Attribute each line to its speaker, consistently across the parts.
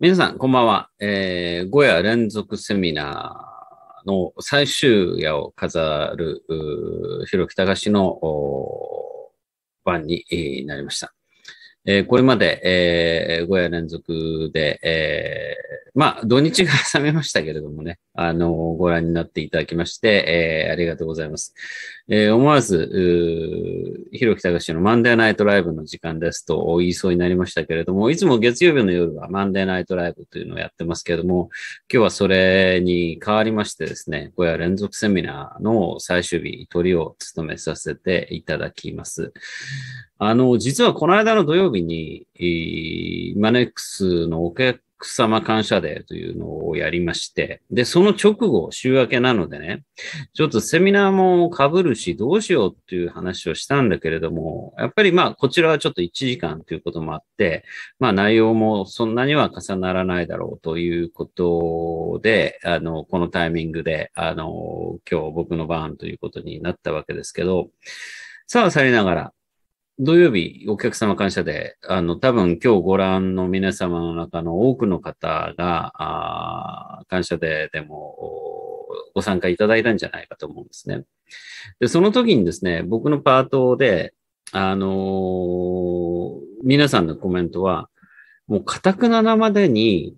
Speaker 1: 皆さん、こんばんは。えー、5夜連続セミナーの最終夜を飾る、広木隆の番になりました。えー、これまで、えー、5夜連続で、えー、まあ、土日が挟めましたけれどもね、あの、ご覧になっていただきまして、えー、ありがとうございます。えー、思わず、ひろきたかしのマンデーナイトライブの時間ですと言いそうになりましたけれども、いつも月曜日の夜はマンデーナイトライブというのをやってますけれども、今日はそれに変わりましてですね、これ連続セミナーの最終日、取りを務めさせていただきます。あの、実はこの間の土曜日に、マネックスのお客草間感謝デーというのをやりまして、で、その直後、週明けなのでね、ちょっとセミナーも被るし、どうしようっていう話をしたんだけれども、やっぱりまあ、こちらはちょっと1時間ということもあって、まあ、内容もそんなには重ならないだろうということで、あの、このタイミングで、あの、今日僕の番ということになったわけですけど、さあ、さりながら、土曜日、お客様感謝で、あの、多分今日ご覧の皆様の中の多くの方が、あ感謝ででもご参加いただいたんじゃないかと思うんですね。で、その時にですね、僕のパートで、あのー、皆さんのコメントは、もう、かたくななまでに、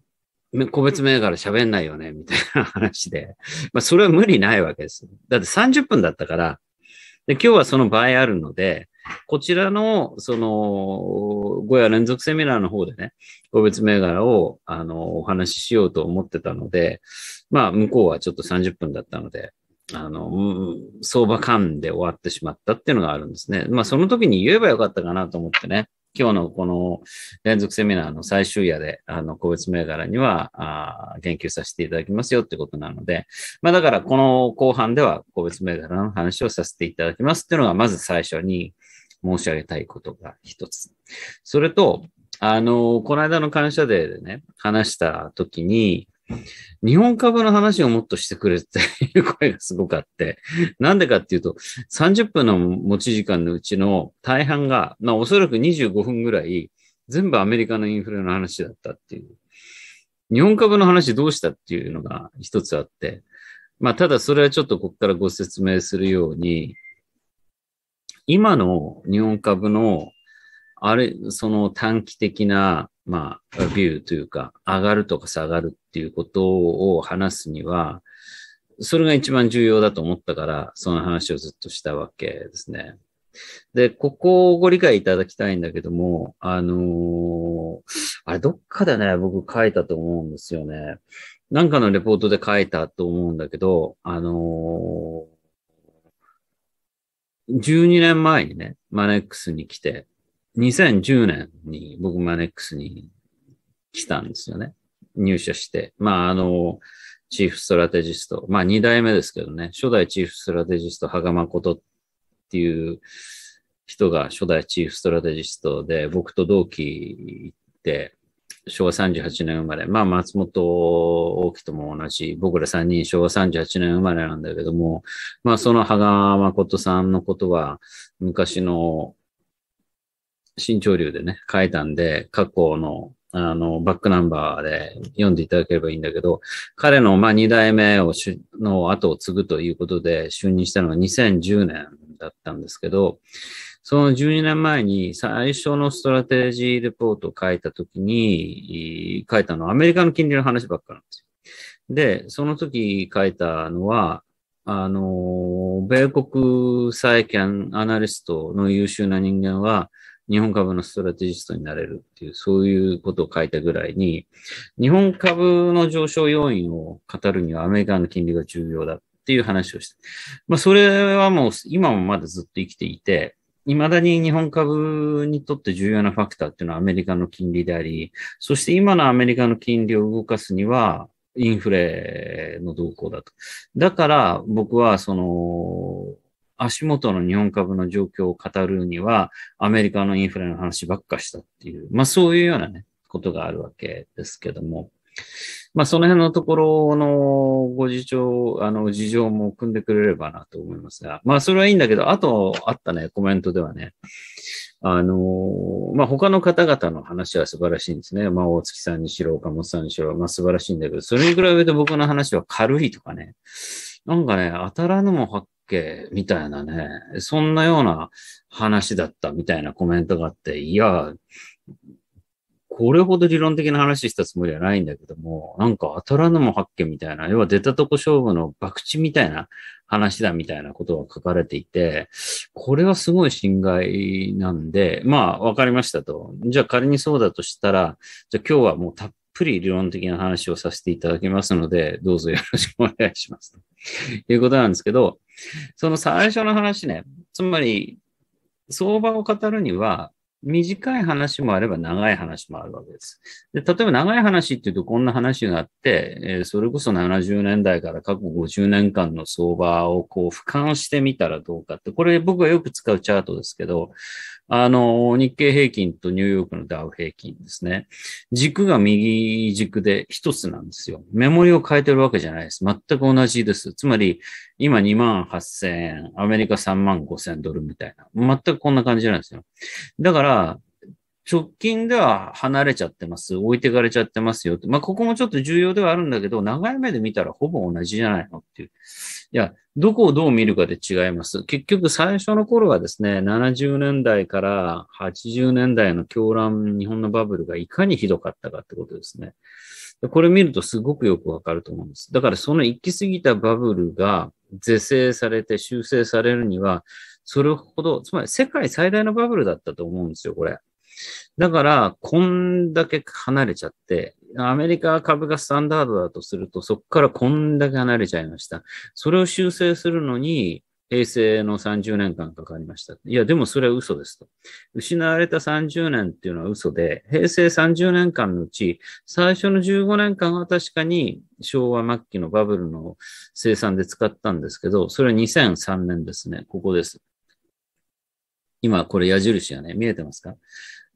Speaker 1: 個別銘柄喋んないよね、みたいな話で。まあ、それは無理ないわけです。だって30分だったから、で今日はその場合あるので、こちらの、その、5夜連続セミナーの方でね、個別銘柄を、あの、お話ししようと思ってたので、まあ、向こうはちょっと30分だったので、あの、相場間で終わってしまったっていうのがあるんですね。まあ、その時に言えばよかったかなと思ってね。今日のこの連続セミナーの最終夜で、あの、個別銘柄には、あ言及させていただきますよってことなので、まあだからこの後半では個別銘柄の話をさせていただきますっていうのがまず最初に申し上げたいことが一つ。それと、あの、この間の感謝デーでね、話した時に、日本株の話をもっとしてくれっていう声がすごくあって、なんでかっていうと、30分の持ち時間のうちの大半が、まあおそらく25分ぐらい、全部アメリカのインフレの話だったっていう。日本株の話どうしたっていうのが一つあって、まあただそれはちょっとここからご説明するように、今の日本株の、あれ、その短期的な、まあ、ビューというか、上がるとか下がるっていうことを話すには、それが一番重要だと思ったから、その話をずっとしたわけですね。で、ここをご理解いただきたいんだけども、あのー、あれ、どっかでね、僕書いたと思うんですよね。なんかのレポートで書いたと思うんだけど、あのー、12年前にね、マネックスに来て、2010年に僕マネックスに来たんですよね。入社して。まあ、あの、チーフストラテジスト。まあ、2代目ですけどね。初代チーフストラテジスト、羽賀誠っていう人が初代チーフストラテジストで、僕と同期行って、昭和38年生まれ。まあ、松本大輝とも同じ、僕ら3人昭和38年生まれなんだけども、まあ、その羽賀誠さんのことは、昔の新潮流でね、書いたんで、過去の、あの、バックナンバーで読んでいただければいいんだけど、彼の、まあ、2代目をし、の後を継ぐということで、就任したのが2010年だったんですけど、その12年前に最初のストラテジーレポートを書いたときに、書いたのはアメリカの金利の話ばっかなんですよ。で、その時書いたのは、あの、米国債券アナリストの優秀な人間は、日本株のストラテジストになれるっていう、そういうことを書いたぐらいに、日本株の上昇要因を語るにはアメリカの金利が重要だっていう話をして、まあそれはもう今もまだずっと生きていて、未だに日本株にとって重要なファクターっていうのはアメリカの金利であり、そして今のアメリカの金利を動かすには、インフレの動向だと。だから僕はその、足元の日本株の状況を語るには、アメリカのインフレの話ばっかしたっていう、まあそういうようなね、ことがあるわけですけども。まあ、その辺のところのご事情、あの、事情も組んでくれればなと思いますが、まあ、それはいいんだけど、あとあったね、コメントではね、あの、まあ、他の方々の話は素晴らしいんですね。まあ、大月さんにしろ、岡本さんにしろ、まあ、素晴らしいんだけど、それに比べて僕の話は軽いとかね、なんかね、当たらぬも発見みたいなね、そんなような話だったみたいなコメントがあって、いや、これほど理論的な話したつもりはないんだけども、なんか当たらぬも発見みたいな、要は出たとこ勝負の博打みたいな話だみたいなことが書かれていて、これはすごい侵害なんで、まあ、わかりましたと。じゃあ仮にそうだとしたら、じゃあ今日はもうたっぷり理論的な話をさせていただきますので、どうぞよろしくお願いします。ということなんですけど、その最初の話ね、つまり、相場を語るには、短い話もあれば長い話もあるわけです。で例えば長い話っていうとこんな話があって、えー、それこそ70年代から過去50年間の相場をこう俯瞰してみたらどうかって、これ僕がよく使うチャートですけど、あの、日経平均とニューヨークのダウ平均ですね。軸が右軸で一つなんですよ。メモリを変えてるわけじゃないです。全く同じです。つまり、今2万8000円、アメリカ3万5000ドルみたいな。全くこんな感じなんですよ。だから、直近では離れちゃってます。置いてかれちゃってますよ。まあ、ここもちょっと重要ではあるんだけど、長い目で見たらほぼ同じじゃないのっていう。いや、どこをどう見るかで違います。結局最初の頃はですね、70年代から80年代の狂乱、日本のバブルがいかにひどかったかってことですね。これ見るとすごくよくわかると思うんです。だからその行き過ぎたバブルが是正されて修正されるには、それほど、つまり世界最大のバブルだったと思うんですよ、これ。だから、こんだけ離れちゃって、アメリカ株がスタンダードだとすると、そこからこんだけ離れちゃいました。それを修正するのに、平成の30年間かかりました。いや、でもそれは嘘ですと。失われた30年っていうのは嘘で、平成30年間のうち、最初の15年間は確かに昭和末期のバブルの生産で使ったんですけど、それは2003年ですね。ここです。今、これ矢印がね、見えてますか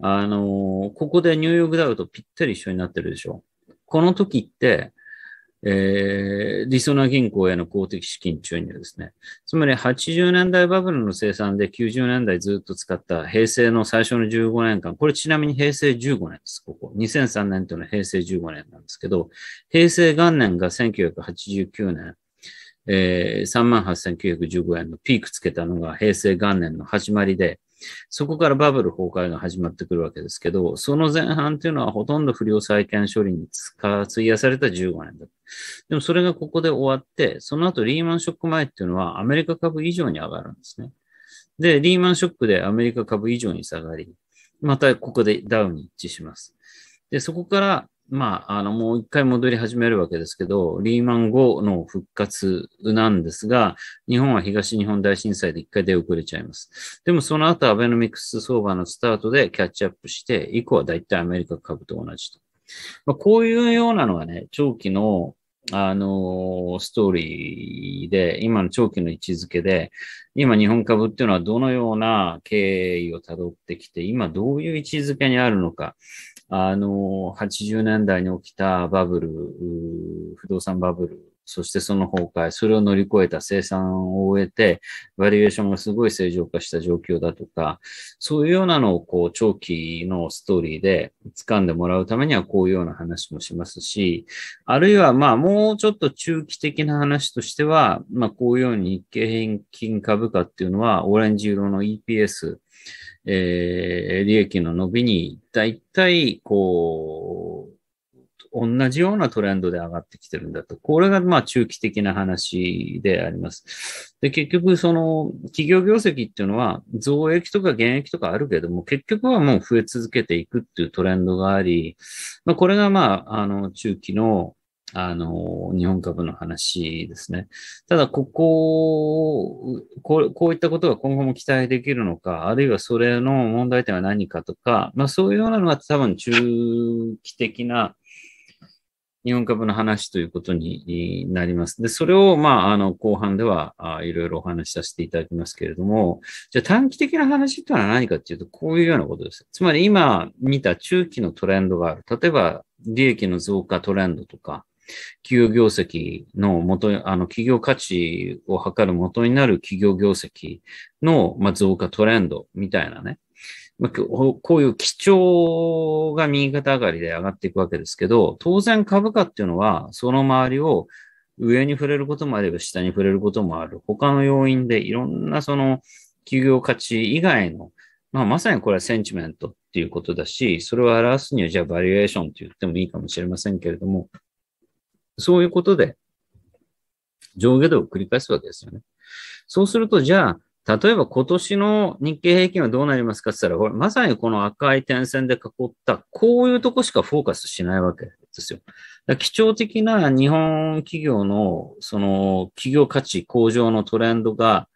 Speaker 1: あの、ここでニューヨークダウとぴったり一緒になってるでしょ。この時って、えー、リソな銀行への公的資金注入ですね。つまり80年代バブルの生産で90年代ずっと使った平成の最初の15年間、これちなみに平成15年です、ここ。2003年というのは平成15年なんですけど、平成元年が1989年、えー、38,915円のピークつけたのが平成元年の始まりで、そこからバブル崩壊が始まってくるわけですけど、その前半っていうのはほとんど不良債権処理に使費やされた15年だ。でもそれがここで終わって、その後リーマンショック前っていうのはアメリカ株以上に上がるんですね。で、リーマンショックでアメリカ株以上に下がり、またここでダウンに一致します。で、そこからまあ、あの、もう一回戻り始めるわけですけど、リーマン後の復活なんですが、日本は東日本大震災で一回出遅れちゃいます。でもその後、アベノミクス相場のスタートでキャッチアップして、以降は大体アメリカ株と同じと。まあ、こういうようなのがね、長期のあの、ストーリーで、今の長期の位置づけで、今日本株っていうのはどのような経緯をたどってきて、今どういう位置づけにあるのか、あの、80年代に起きたバブル、不動産バブルそしてその崩壊、それを乗り越えた生産を終えて、バリエーションがすごい正常化した状況だとか、そういうようなのをこう長期のストーリーで掴んでもらうためにはこういうような話もしますし、あるいはまあもうちょっと中期的な話としては、まあこういうように日経平均株価っていうのはオレンジ色の EPS、えー、利益の伸びにた体こう同じようなトレンドで上がってきてるんだと。これがまあ中期的な話であります。で、結局その企業業績っていうのは増益とか減益とかあるけども、結局はもう増え続けていくっていうトレンドがあり、まあ、これがまあ、あの中期のあの、日本株の話ですね。ただ、こここう、こういったことが今後も期待できるのか、あるいはそれの問題点は何かとか、まあそういうようなのが多分中期的な日本株の話ということになります。で、それを、まあ、あの、後半では、いろいろお話しさせていただきますけれども、じゃあ短期的な話というのは何かっていうと、こういうようなことです。つまり今見た中期のトレンドがある。例えば、利益の増加トレンドとか、企業業績の元、あの、企業価値を測る元になる企業業績の、まあ、増加トレンドみたいなね。まあ、こういう基調が右肩上がりで上がっていくわけですけど、当然株価っていうのは、その周りを上に触れることもあれば下に触れることもある。他の要因でいろんなその企業価値以外の、まあ、まさにこれはセンチメントっていうことだし、それを表すにはじゃあバリエーションと言ってもいいかもしれませんけれども、そういうことで上下動を繰り返すわけですよね。そうすると、じゃあ、例えば今年の日経平均はどうなりますかって言ったら、まさにこの赤い点線で囲った、こういうとこしかフォーカスしないわけですよ。基調的な日本企業の、その企業価値向上のトレンドが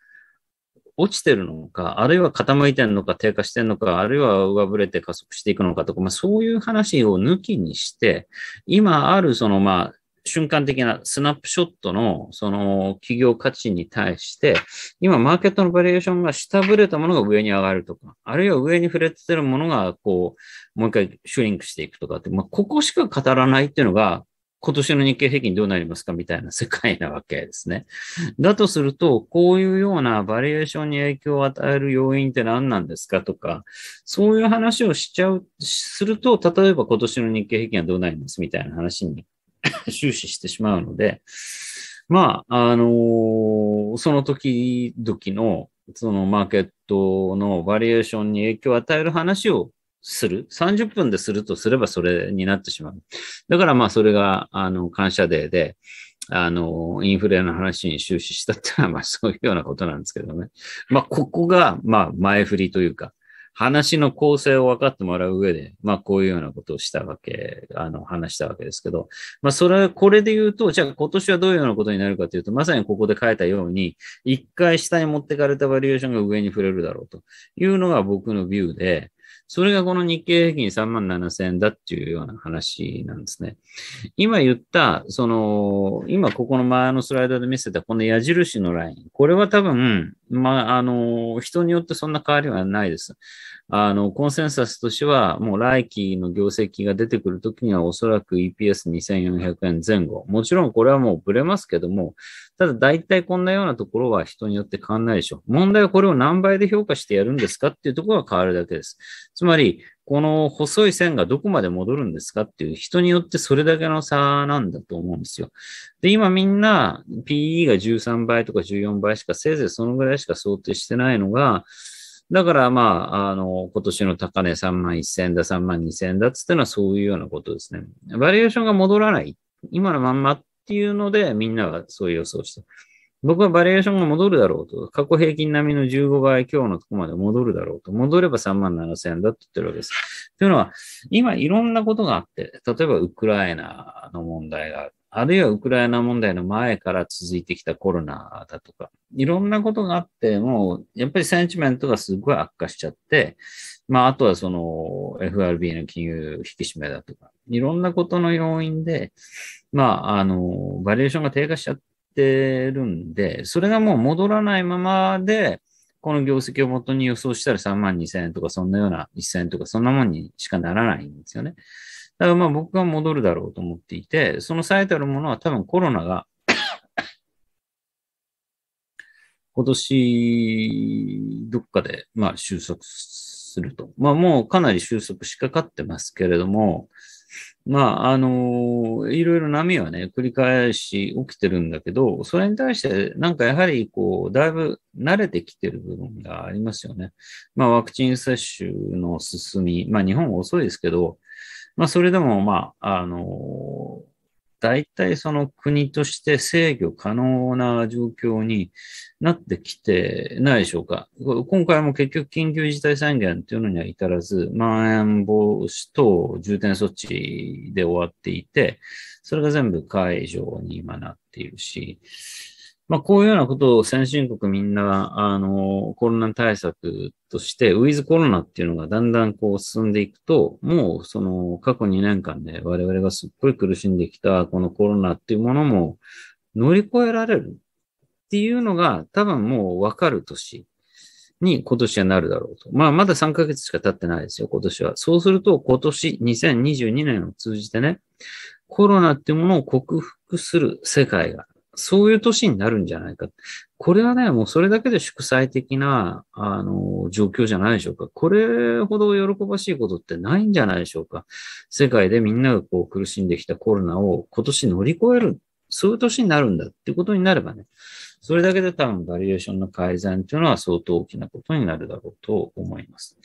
Speaker 1: 落ちてるのか、あるいは傾いてるのか、低下してるのか、あるいは上振れて加速していくのかとか、まあそういう話を抜きにして、今あるそのまあ瞬間的なスナップショットの、その企業価値に対して、今マーケットのバリエーションが下振れたものが上に上がるとか、あるいは上に触れてるものが、こう、もう一回シュリンクしていくとかって、まあ、ここしか語らないっていうのが、今年の日経平均どうなりますかみたいな世界なわけですね。だとすると、こういうようなバリエーションに影響を与える要因って何なんですかとか、そういう話をしちゃう、すると、例えば今年の日経平均はどうなりますみたいな話に 終始してしまうので、まあ、あのー、その時々の、そのマーケットのバリエーションに影響を与える話をする。30分でするとすればそれになってしまう。だからまあそれが、あの、感謝デーで、あの、インフレの話に終始したってのは、まあそういうようなことなんですけどね。まあここが、まあ前振りというか、話の構成を分かってもらう上で、まあこういうようなことをしたわけ、あの話したわけですけど、まあそれ、これで言うと、じゃあ今年はどういうようなことになるかというと、まさにここで書いたように、一回下に持ってかれたバリエーションが上に触れるだろうというのが僕のビューで、それがこの日経平均3万7000円だっていうような話なんですね。今言った、その、今ここの前のスライドで見せたこの矢印のライン。これは多分、まあ、あの、人によってそんな変わりはないです。あの、コンセンサスとしては、もう来期の業績が出てくるときにはおそらく EPS2400 円前後。もちろんこれはもうブレますけども、ただ大体こんなようなところは人によって変わんないでしょう。問題はこれを何倍で評価してやるんですかっていうところが変わるだけです。つまり、この細い線がどこまで戻るんですかっていう人によってそれだけの差なんだと思うんですよ。で、今みんな PE が13倍とか14倍しかせいぜいそのぐらいしか想定してないのが、だからまあ、あの、今年の高値3万1000円だ、3万2000円だっつってのはそういうようなことですね。バリエーションが戻らない。今のまんまっていうので、みんながそういう予想して。僕はバリエーションが戻るだろうと。過去平均並みの15倍今日のとこまで戻るだろうと。戻れば3万7000円だって言ってるわけです。というのは、今いろんなことがあって、例えばウクライナの問題がある。あるいはウクライナ問題の前から続いてきたコロナだとか、いろんなことがあって、もやっぱりセンチメントがすごい悪化しちゃって、まあ、あとはその FRB の金融引き締めだとか、いろんなことの要因で、まあ、あの、バリエーションが低下しちゃってるんで、それがもう戻らないままで、この業績をもとに予想したら3万2000円とか、そんなような1000円とか、そんなもんにしかならないんですよね。だからまあ僕が戻るだろうと思っていて、その最たるものは多分コロナが 今年どっかでまあ収束すると。まあもうかなり収束しかかってますけれども、まあ、あのいろいろ波はね、繰り返し起きてるんだけど、それに対して、なんかやはり、こう、だいぶ慣れてきてる部分がありますよね。まあ、ワクチン接種の進み、まあ、日本は遅いですけど、まあ、それでも、まあ、あの、大体その国として制御可能な状況になってきてないでしょうか。今回も結局緊急事態宣言というのには至らず、まん延防止等重点措置で終わっていて、それが全部解除に今なっているし、まあ、こういうようなことを先進国みんな、あの、コロナ対策として、ウィズコロナっていうのがだんだんこう進んでいくと、もうその過去2年間で我々がすっごい苦しんできたこのコロナっていうものも乗り越えられるっていうのが多分もうわかる年に今年はなるだろうと。まあまだ3ヶ月しか経ってないですよ、今年は。そうすると今年2022年を通じてね、コロナっていうものを克服する世界がそういう年になるんじゃないか。これはね、もうそれだけで祝祭的な、あの、状況じゃないでしょうか。これほど喜ばしいことってないんじゃないでしょうか。世界でみんながこう苦しんできたコロナを今年乗り越える、そういう年になるんだってことになればね、それだけで多分バリエーションの改善というのは相当大きなことになるだろうと思います。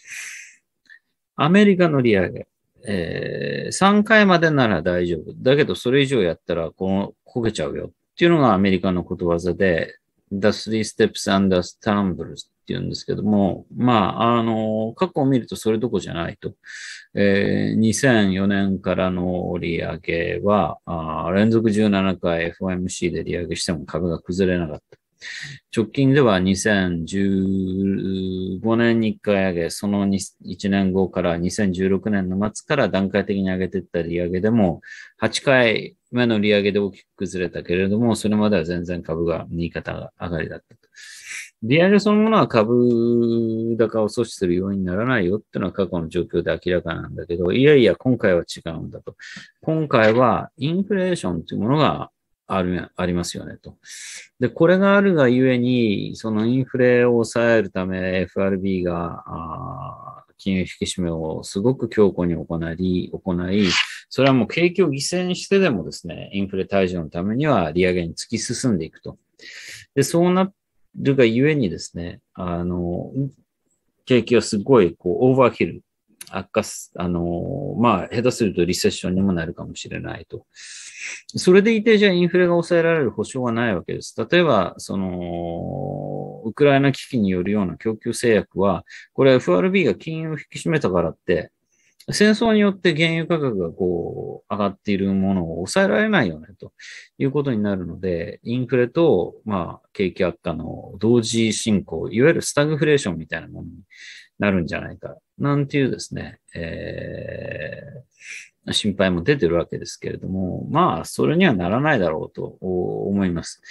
Speaker 1: アメリカの利上げ。えー、3回までなら大丈夫。だけどそれ以上やったらこの焦げちゃうよ。っていうのがアメリカのことわざで、The Three Steps and the Stumbles っていうんですけども、まあ、あの、過去を見るとそれどこじゃないと。えー、2004年からの利上げは、あ連続17回 FOMC で利上げしても株が崩れなかった。直近では2015年に1回上げ、その1年後から2016年の末から段階的に上げていった利上げでも8回前の利上げで大きく崩れたけれども、それまでは全然株が、右肩が上がりだった利上げそのものは株高を阻止する要因にならないよっていうのは過去の状況で明らかなんだけど、いやいや、今回は違うんだと。今回はインフレーションというものがある、ありますよねと。で、これがあるがゆえに、そのインフレを抑えるため FRB が、金融引き締めをすごく強固に行い、行い、それはもう景気を犠牲にしてでもですね、インフレ退治のためには利上げに突き進んでいくと。で、そうなるがゆえにですね、あの、景気をすごいこうオーバーヒル悪化す、あの、まあ、下手するとリセッションにもなるかもしれないと。それでいて、じゃあインフレが抑えられる保証はないわけです。例えば、その、ウクライナ危機によるような供給制約は、これ FRB が金融を引き締めたからって、戦争によって原油価格がこう上がっているものを抑えられないよねということになるので、インフレとまあ景気悪化の同時進行、いわゆるスタグフレーションみたいなものになるんじゃないか、なんていうですね、えー、心配も出てるわけですけれども、まあ、それにはならないだろうと思います。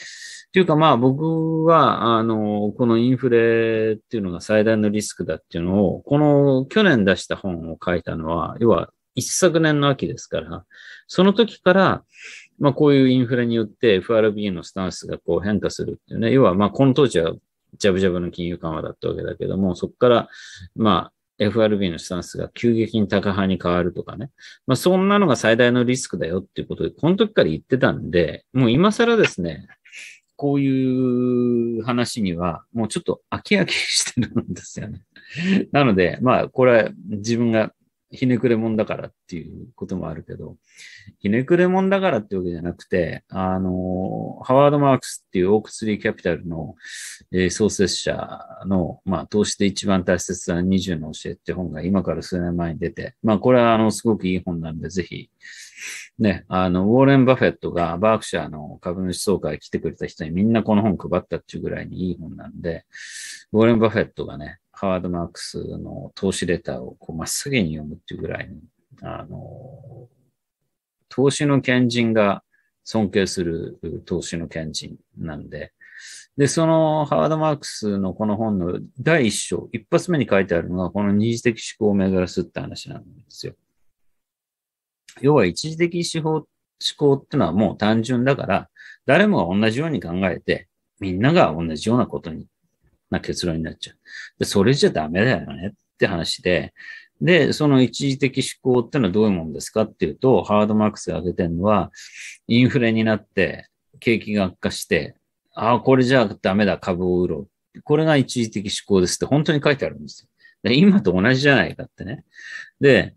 Speaker 1: というかまあ、僕は、あの、このインフレっていうのが最大のリスクだっていうのを、この去年出した本を書いたのは、要は一昨年の秋ですから、その時から、まあこういうインフレによって FRB のスタンスがこう変化するっていうね、要はまあこの当時はジャブジャブの金融緩和だったわけだけども、そこから、まあ、FRB のスタンスが急激に高派に変わるとかね。まあ、そんなのが最大のリスクだよっていうことで、この時から言ってたんで、もう今更ですね、こういう話には、もうちょっと飽き飽きしてるんですよね。なので、まあ、これは自分がひねくれもんだからっていうこともあるけど、ひねくれもんだからってわけじゃなくて、あの、ハワード・マークスっていうオークスリーキャピタルの、えー、創設者の、まあ、投資で一番大切な20の教えって本が今から数年前に出て、まあ、これはあの、すごくいい本なんで、ぜひ、ね、あの、ウォーレン・バフェットがバークシャーの株主総会来てくれた人にみんなこの本配ったっていうぐらいにいい本なんで、ウォーレン・バフェットがね、ハワード・マークスの投資レターをこう真っすぐに読むっていうぐらいに、あの、投資の賢人が尊敬する投資の賢人なんで、で、そのハワード・マークスのこの本の第一章、一発目に書いてあるのが、この二次的思考を巡らすって話なんですよ。要は一時的思考ってのはもう単純だから、誰もが同じように考えて、みんなが同じようなことにな結論になっちゃう。で、それじゃダメだよねって話で、で、その一時的思考ってのはどういうもんですかっていうと、ハードマークスが挙げてるのは、インフレになって、景気が悪化して、ああ、これじゃダメだ、株を売ろう。これが一時的思考ですって本当に書いてあるんですよ。で今と同じじゃないかってね。で、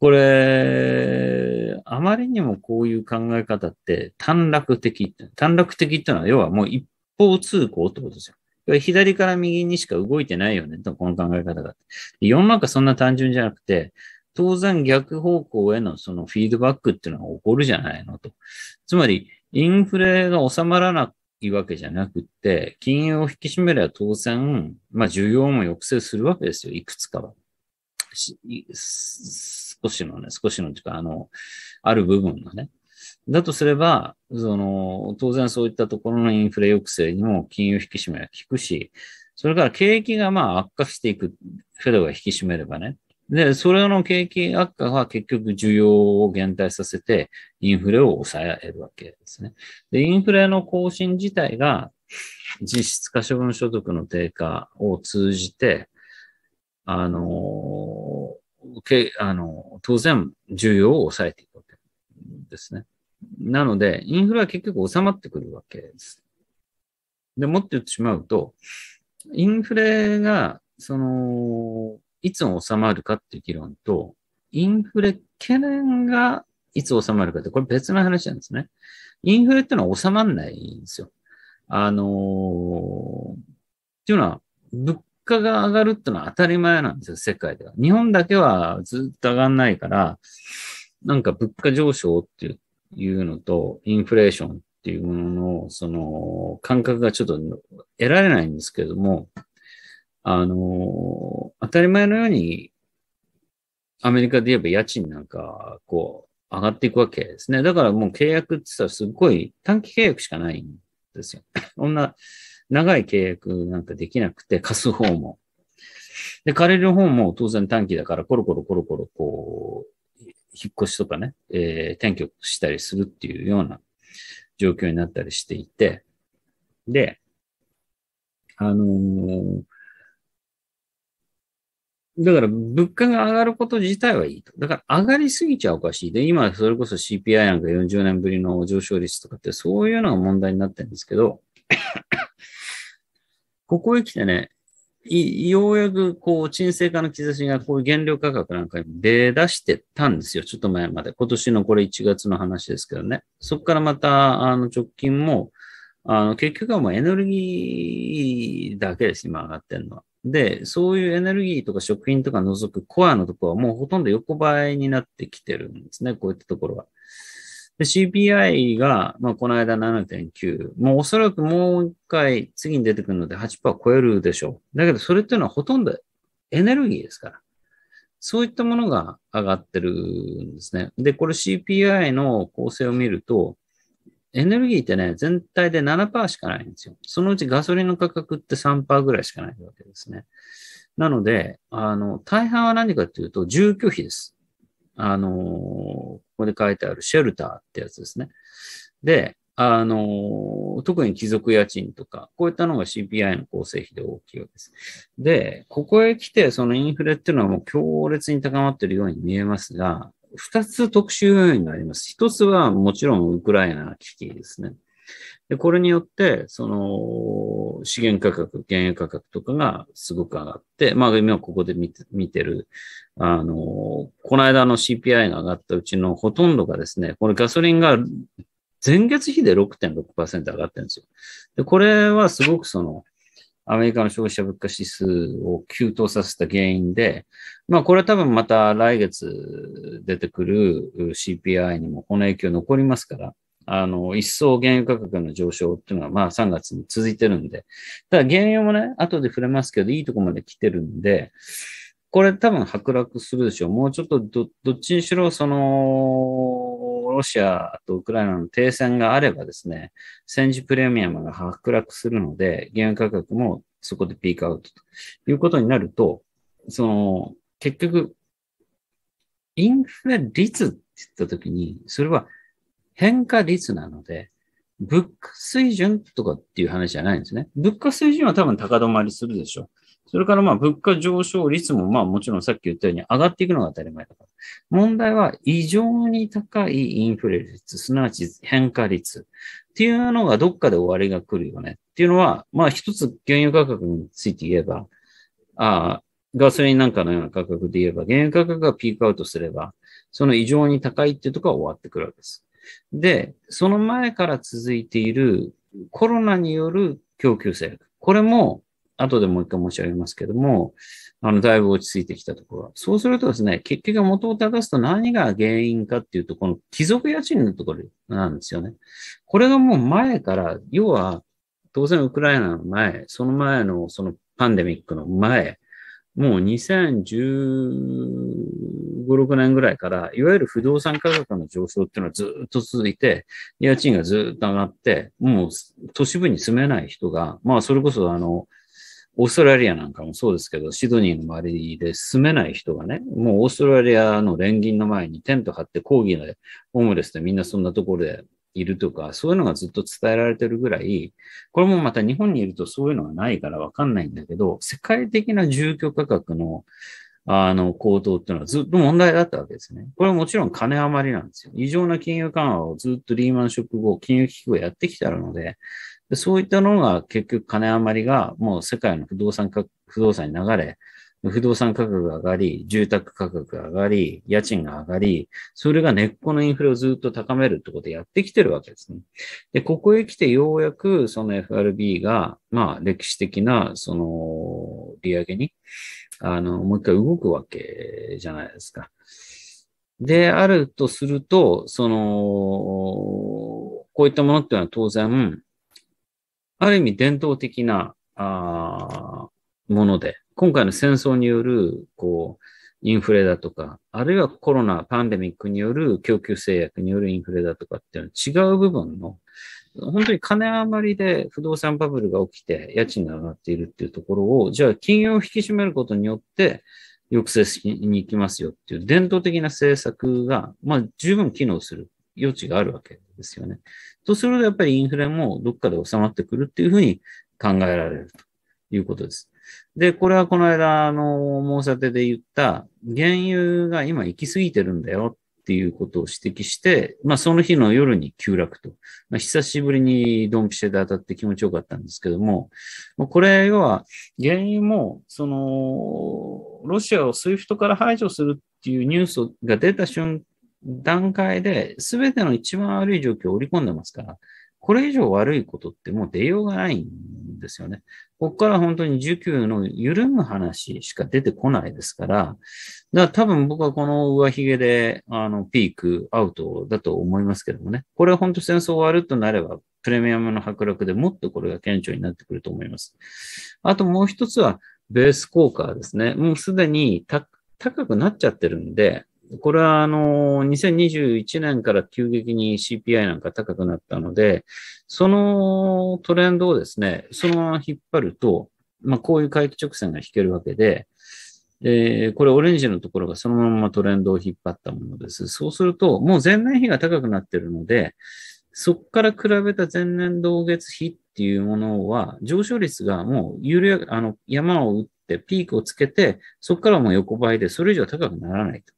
Speaker 1: これ、あまりにもこういう考え方って短絡的。短絡的ってのは、要はもう一方通行ってことですよ。左から右にしか動いてないよね、とこの考え方が。世の中そんな単純じゃなくて、当然逆方向へのそのフィードバックっていうのが起こるじゃないのと。つまり、インフレが収まらないわけじゃなくて、金融を引き締めれば当然、まあ需要も抑制するわけですよ、いくつかは。少しのね、少しの、あの、ある部分のね。だとすれば、その、当然そういったところのインフレ抑制にも金融引き締めは効くし、それから景気がまあ悪化していく、フェドが引き締めればね。で、それの景気悪化は結局需要を減退させて、インフレを抑えるわけですね。で、インフレの更新自体が、実質可処分所得の低下を通じて、あの、けあの当然、需要を抑えていくわけですね。なので、インフレは結局収まってくるわけです。で、もっと言ってしまうと、インフレが、その、いつ収まるかっていう議論と、インフレ懸念がいつ収まるかって、これ別の話なんですね。インフレってのは収まんないんですよ。あのー、っていうのは、物価が上がるってのは当たり前なんですよ、世界では。日本だけはずっと上がんないから、なんか物価上昇って言っいうのと、インフレーションっていうものの、その、感覚がちょっと得られないんですけれども、あの、当たり前のように、アメリカで言えば家賃なんか、こう、上がっていくわけですね。だからもう契約って言ったらすごい短期契約しかないんですよ。こ んな長い契約なんかできなくて、貸す方も。で、借りる方も当然短期だから、コロコロコロコロ、こう、引っ越しとかね、えー、転居したりするっていうような状況になったりしていて、で、あのー、だから物価が上がること自体はいいと。だから上がりすぎちゃおかしい。で、今それこそ CPI なんか40年ぶりの上昇率とかってそういうのが問題になってるんですけど、ここへ来てね、ようやく、こう、沈静化の兆しが、こういう原料価格なんかに出だしてたんですよ。ちょっと前まで。今年のこれ1月の話ですけどね。そこからまた、あの、直近も、あの、結局はもうエネルギーだけです、今上がってるのは。で、そういうエネルギーとか食品とか除くコアのところはもうほとんど横ばいになってきてるんですね、こういったところは。CPI が、まあ、この間7.9。もうおそらくもう一回次に出てくるので8%超えるでしょう。だけどそれっていうのはほとんどエネルギーですから。そういったものが上がってるんですね。で、これ CPI の構成を見ると、エネルギーってね、全体で7%しかないんですよ。そのうちガソリンの価格って3%ぐらいしかないわけですね。なので、あの、大半は何かというと、住居費です。あのー、ここで書いてあるシェルターってやつですね。で、あのー、特に貴族家賃とか、こういったのが CPI の構成比で大きいわけです。で、ここへ来て、そのインフレっていうのはもう強烈に高まっているように見えますが、二つ特殊要因があります。一つはもちろんウクライナ危機ですね。で、これによって、その、資源価格、原油価格とかがすごく上がって、まあ今ここで見て見てる、あの、この間の CPI が上がったうちのほとんどがですね、これガソリンが前月比で6.6%上がってるんですよ。で、これはすごくその、アメリカの消費者物価指数を急騰させた原因で、まあこれは多分また来月出てくる CPI にもこの影響残りますから、あの、一層原油価格の上昇っていうのは、まあ3月に続いてるんで、ただ原油もね、後で触れますけど、いいとこまで来てるんで、これ多分剥落するでしょう。もうちょっとど、どっちにしろ、その、ロシアとウクライナの停戦があればですね、戦時プレミアムが剥落するので、原油価格もそこでピークアウトということになると、その、結局、インフレ率って言ったときに、それは変化率なので、物価水準とかっていう話じゃないんですね。物価水準は多分高止まりするでしょう。それからまあ物価上昇率もまあもちろんさっき言ったように上がっていくのが当たり前だから。問題は異常に高いインフレ率、すなわち変化率っていうのがどっかで終わりが来るよねっていうのは、まあ一つ原油価格について言えば、あガソリンなんかのような価格で言えば、原油価格がピークアウトすれば、その異常に高いっていうところは終わってくるわけです。で、その前から続いているコロナによる供給制約。これも、後でもう一回申し上げますけども、あの、だいぶ落ち着いてきたところは。そうするとですね、結局元を正すと何が原因かっていうと、この貴族家賃のところなんですよね。これがもう前から、要は、当然ウクライナの前、その前のそのパンデミックの前、もう2015、6年ぐらいから、いわゆる不動産価格の上昇っていうのはずっと続いて、家賃がずっと上がって、もう都市部に住めない人が、まあそれこそあの、オーストラリアなんかもそうですけど、シドニーの周りで住めない人がね、もうオーストラリアの連銀の前にテント張って抗議のホームレスでみんなそんなところでいるとか、そういうのがずっと伝えられてるぐらい、これもまた日本にいるとそういうのがないからわかんないんだけど、世界的な住居価格のあの、高騰っていうのはずっと問題だったわけですね。これはもちろん金余りなんですよ。異常な金融緩和をずっとリーマンショック後、金融危機をやってきたので、そういったのが結局金余りがもう世界の不動産不動産に流れ、不動産価格が上がり、住宅価格が上がり、家賃が上がり、それが根っこのインフレをずっと高めるってことをやってきてるわけですね。で、ここへ来てようやくその FRB が、まあ歴史的なその利上げに、あの、もう一回動くわけじゃないですか。であるとすると、その、こういったものっていうのは当然、ある意味伝統的な、あもので、今回の戦争による、こう、インフレだとか、あるいはコロナ、パンデミックによる供給制約によるインフレだとかっていうのは違う部分の、本当に金余りで不動産バブルが起きて家賃が上がっているっていうところを、じゃあ金融を引き締めることによって抑制しに行きますよっていう伝統的な政策が、まあ十分機能する余地があるわけですよね。とするとやっぱりインフレもどっかで収まってくるっていうふうに考えられるということです。で、これはこの間、あの、申し立てで言った、原油が今行き過ぎてるんだよっていうことを指摘して、まあその日の夜に急落と。まあ、久しぶりにドンピシャで当たって気持ちよかったんですけども、これ要は原油も、その、ロシアを SWIFT から排除するっていうニュースが出た瞬、間、段階で全ての一番悪い状況を織り込んでますから、これ以上悪いことってもう出ようがないんですよね。ここから本当に需給の緩む話しか出てこないですから、だから多分僕はこの上髭であのピークアウトだと思いますけどもね、これ本当戦争終わるとなれば、プレミアムの剥落でもっとこれが顕著になってくると思います。あともう一つは、ベース効果ですね。もうすでに高くなっちゃってるんで、これはあの、2021年から急激に CPI なんか高くなったので、そのトレンドをですね、そのまま引っ張ると、まあ、こういう回帰直線が引けるわけで、えー、これオレンジのところがそのままトレンドを引っ張ったものです。そうすると、もう前年比が高くなってるので、そこから比べた前年同月比っていうものは、上昇率がもう緩やあの山を打ってピークをつけて、そこからもう横ばいで、それ以上高くならないと。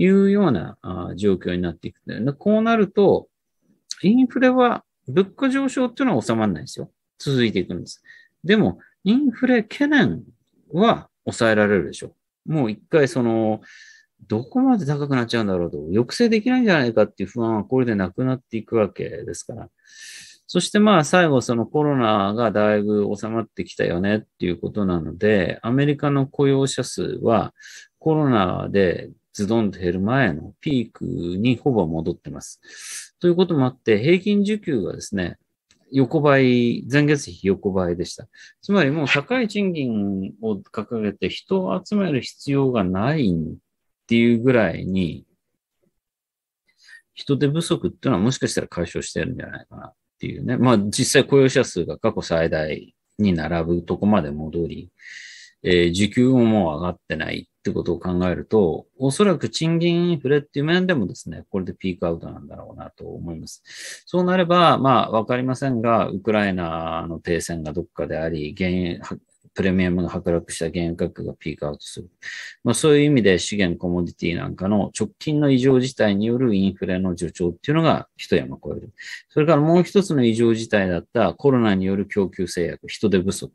Speaker 1: いうような状況になっていく。でこうなると、インフレは物価上昇っていうのは収まらないんですよ。続いていくんです。でも、インフレ懸念は抑えられるでしょう。もう一回その、どこまで高くなっちゃうんだろうと、抑制できないんじゃないかっていう不安はこれでなくなっていくわけですから。そしてまあ最後そのコロナがだいぶ収まってきたよねっていうことなので、アメリカの雇用者数はコロナでズドンと減る前のピークにほぼ戻ってます。ということもあって、平均需給がですね、横ばい、前月比横ばいでした。つまりもう高い賃金を掲げて人を集める必要がないっていうぐらいに、人手不足っていうのはもしかしたら解消してるんじゃないかなっていうね。まあ実際雇用者数が過去最大に並ぶとこまで戻り、えー、時給ももう上がってないってことを考えると、おそらく賃金インフレっていう面でもですね、これでピークアウトなんだろうなと思います。そうなれば、まあ、わかりませんが、ウクライナの停戦がどっかであり、原油、プレミアムが剥落した原油価格がピークアウトする。まあ、そういう意味で資源コモディティなんかの直近の異常事態によるインフレの助長っていうのが一山超える。それからもう一つの異常事態だったコロナによる供給制約、人手不足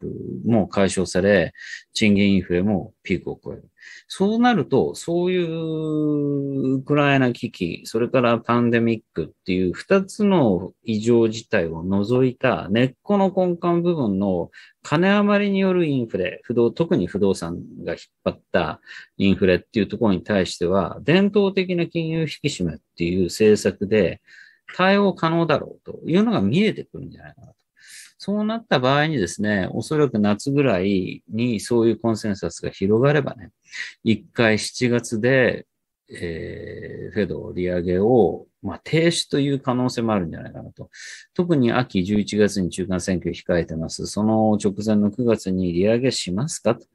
Speaker 1: も解消され、賃金インフレもピークを超える。そうなると、そういうウクライナ危機、それからパンデミックっていう二つの異常事態を除いた根っこの根幹部分の金余りによるインフレ、不動、特に不動産が引っ張ったインフレっていうところに対しては、伝統的な金融引き締めっていう政策で対応可能だろうというのが見えてくるんじゃないかなと。そうなった場合にですね、おそらく夏ぐらいにそういうコンセンサスが広がればね、一回7月で、えー、フェド利上げを、まあ、停止という可能性もあるんじゃないかなと。特に秋11月に中間選挙控えてます。その直前の9月に利上げしますかと。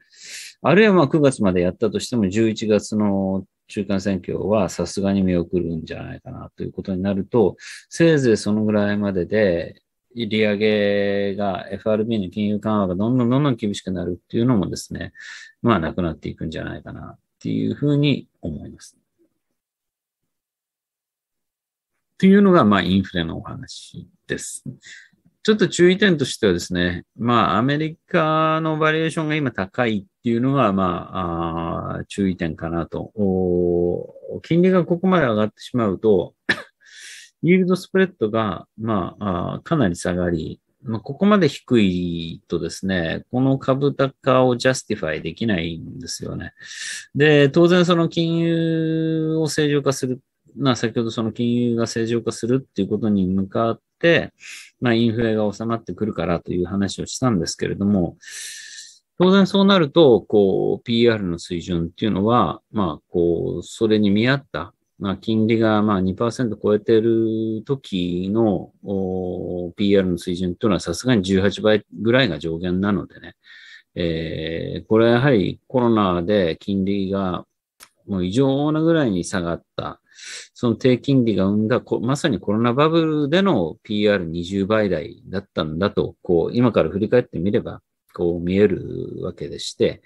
Speaker 1: あるいはまあ9月までやったとしても11月の中間選挙はさすがに見送るんじゃないかなということになると、せいぜいそのぐらいまでで、利上げが FRB の金融緩和がどんどんどんどん厳しくなるっていうのもですね、まあなくなっていくんじゃないかなっていうふうに思います。っていうのが、まあインフレのお話です。ちょっと注意点としてはですね、まあアメリカのバリエーションが今高いっていうのが、まあ、あ注意点かなと。金利がここまで上がってしまうとイールドスプレッドが、まあ、あかなり下がり、まあ、ここまで低いとですね、この株高をジャスティファイできないんですよね。で、当然その金融を正常化する、まあ、先ほどその金融が正常化するっていうことに向かって、まあ、インフレが収まってくるからという話をしたんですけれども、当然そうなると、こう、PR の水準っていうのは、まあ、こう、それに見合った、まあ、金利がまあ2%超えてる時の PR の水準というのはさすがに18倍ぐらいが上限なのでね、えー、これはやはりコロナで金利がもう異常なぐらいに下がった、その低金利が生んだ、まさにコロナバブルでの PR20 倍台だったんだと、こう、今から振り返ってみれば、こう見えるわけでして、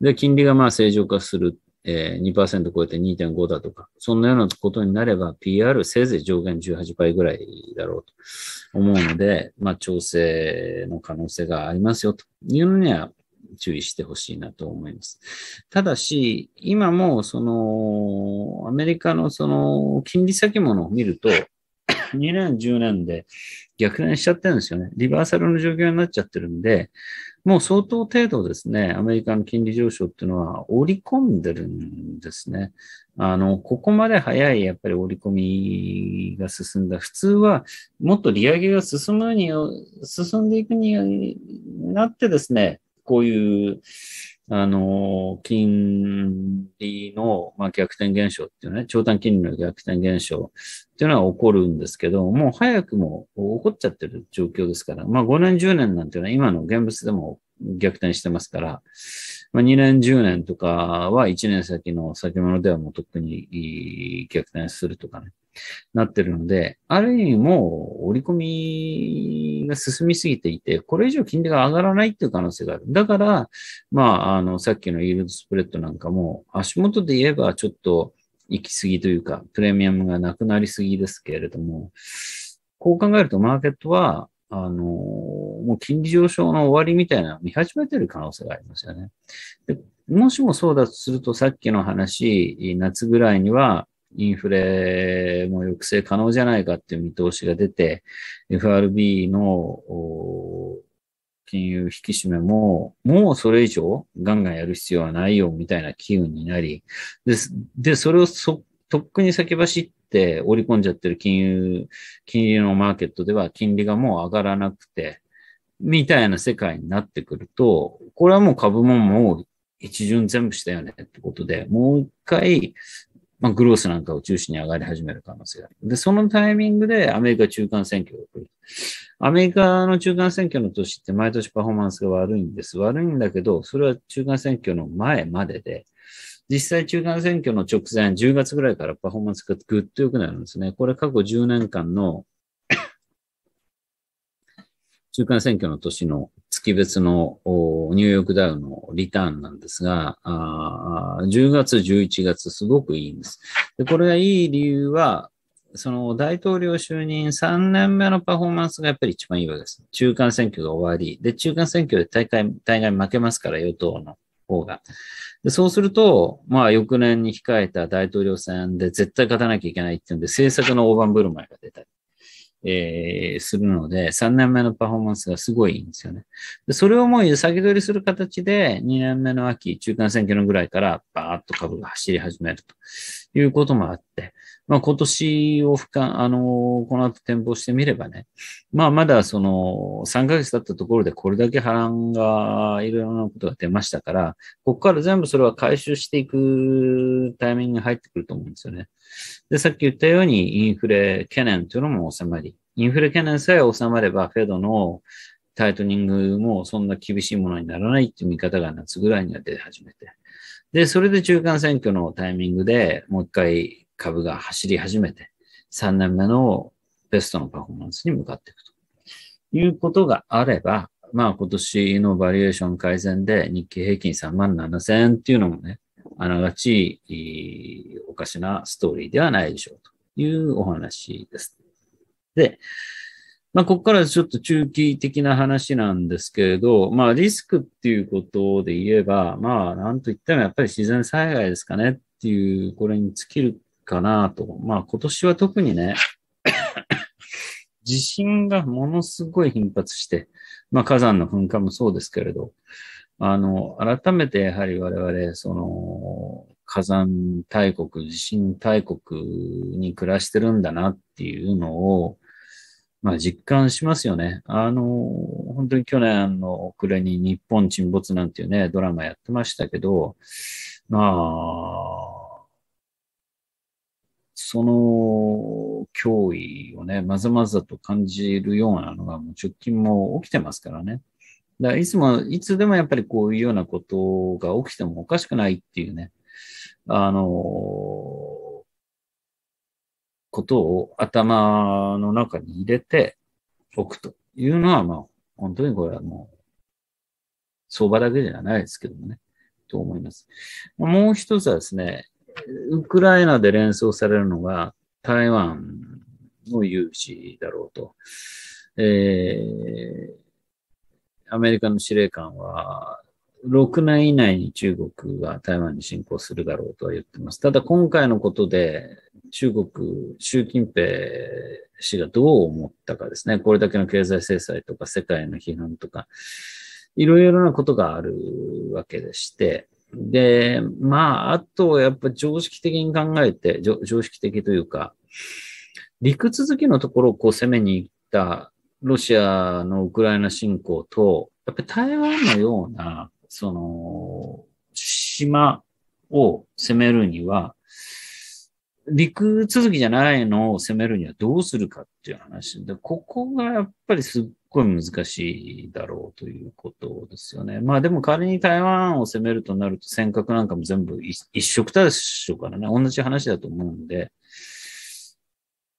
Speaker 1: で、金利がまあ正常化するえー、2%超えて2.5だとか、そんなようなことになれば PR せいぜい上限18倍ぐらいだろうと思うので、まあ調整の可能性がありますよというのには注意してほしいなと思います。ただし、今もそのアメリカのその金利先物を見ると、2年、10年で逆転しちゃってるんですよね。リバーサルの状況になっちゃってるんで、もう相当程度ですね、アメリカの金利上昇っていうのは織り込んでるんですね。あの、ここまで早いやっぱり織り込みが進んだ。普通はもっと利上げが進むに、進んでいくになってですね、こういうあの、金利の、まあ、逆転現象っていうね、長短金利の逆転現象っていうのは起こるんですけど、もう早くも起こっちゃってる状況ですから、まあ5年10年なんていうのは今の現物でも逆転してますから、まあ、2年10年とかは1年先の先物ではもうとっくに逆転するとかね。なってるので、ある意味もう折り込みが進みすぎていて、これ以上金利が上がらないっていう可能性がある。だから、まあ、あの、さっきのイールドスプレッドなんかも、足元で言えばちょっと行き過ぎというか、プレミアムがなくなりすぎですけれども、こう考えるとマーケットは、あの、もう金利上昇の終わりみたいな見始めてる可能性がありますよね。でもしもそうだとすると、さっきの話、夏ぐらいには、インフレも抑制可能じゃないかっていう見通しが出て、FRB の金融引き締めも、もうそれ以上ガンガンやる必要はないよみたいな機運になり、で、でそれをそとっくに先走って織り込んじゃってる金融、金融のマーケットでは金利がもう上がらなくて、みたいな世界になってくると、これはもう株ももう一巡全部したよねってことで、もう一回まあ、グロースなんかを中心に上がり始める可能性がある。で、そのタイミングでアメリカ中間選挙が来る。アメリカの中間選挙の年って毎年パフォーマンスが悪いんです。悪いんだけど、それは中間選挙の前までで、実際中間選挙の直前、10月ぐらいからパフォーマンスがぐっと良くなるんですね。これ過去10年間の中間選挙の年の月別のニューヨークダウのリターンなんですが、10月、11月、すごくいいんです。で、これがいい理由は、その大統領就任3年目のパフォーマンスがやっぱり一番いいわけです。中間選挙が終わり、で、中間選挙で大会、大概負けますから、与党の方が。でそうすると、まあ、翌年に控えた大統領選で絶対勝たなきゃいけないっていうんで、政策の大盤振る舞いが出たり。えー、するので、3年目のパフォーマンスがすごいいいんですよね。でそれをもう先取りする形で、2年目の秋、中間選挙のぐらいから、バーっと株が走り始めると。いうこともあって、まあ今年を俯瞰、あの、この後展望してみればね、まあまだその3ヶ月経ったところでこれだけ波乱が、いろいろなことが出ましたから、ここから全部それは回収していくタイミングに入ってくると思うんですよね。で、さっき言ったようにインフレ懸念というのも収まり、インフレ懸念さえ収まれば、フェドのタイトニングもそんな厳しいものにならないっていう見方が夏ぐらいには出始めて。で、それで中間選挙のタイミングでもう一回株が走り始めて、3年目のベストのパフォーマンスに向かっていくということがあれば、まあ今年のバリエーション改善で日経平均3万7千円っていうのもね、あながちおかしなストーリーではないでしょうというお話です。で、まあ、ここからちょっと中期的な話なんですけれど、まあ、リスクっていうことで言えば、まあ、なんといってもやっぱり自然災害ですかねっていう、これに尽きるかなと。まあ、今年は特にね、地震がものすごい頻発して、まあ、火山の噴火もそうですけれど、あの、改めてやはり我々、その、火山大国、地震大国に暮らしてるんだなっていうのを、まあ実感しますよね。あの、本当に去年の暮れに日本沈没なんていうね、ドラマやってましたけど、まあ、その脅威をね、まざまざと感じるようなのが、もう直近も起きてますからね。だからいつも、いつでもやっぱりこういうようなことが起きてもおかしくないっていうね、あの、ことを頭の中に入れておくというのは、まあ、本当にこれはもう、相場だけじゃないですけどもね、と思います。もう一つはですね、ウクライナで連想されるのが台湾の有事だろうと。えー、アメリカの司令官は6年以内に中国は台湾に侵攻するだろうとは言ってます。ただ今回のことで中国、習近平氏がどう思ったかですね。これだけの経済制裁とか世界の批判とか、いろいろなことがあるわけでして。で、まあ、あと、やっぱ常識的に考えて、常識的というか、陸続きのところをこう攻めに行ったロシアのウクライナ侵攻と、やっぱり台湾のようなその、島を攻めるには、陸続きじゃないのを攻めるにはどうするかっていう話で、ここがやっぱりすっごい難しいだろうということですよね。まあでも仮に台湾を攻めるとなると尖閣なんかも全部一色たでしょうからね、同じ話だと思うんで、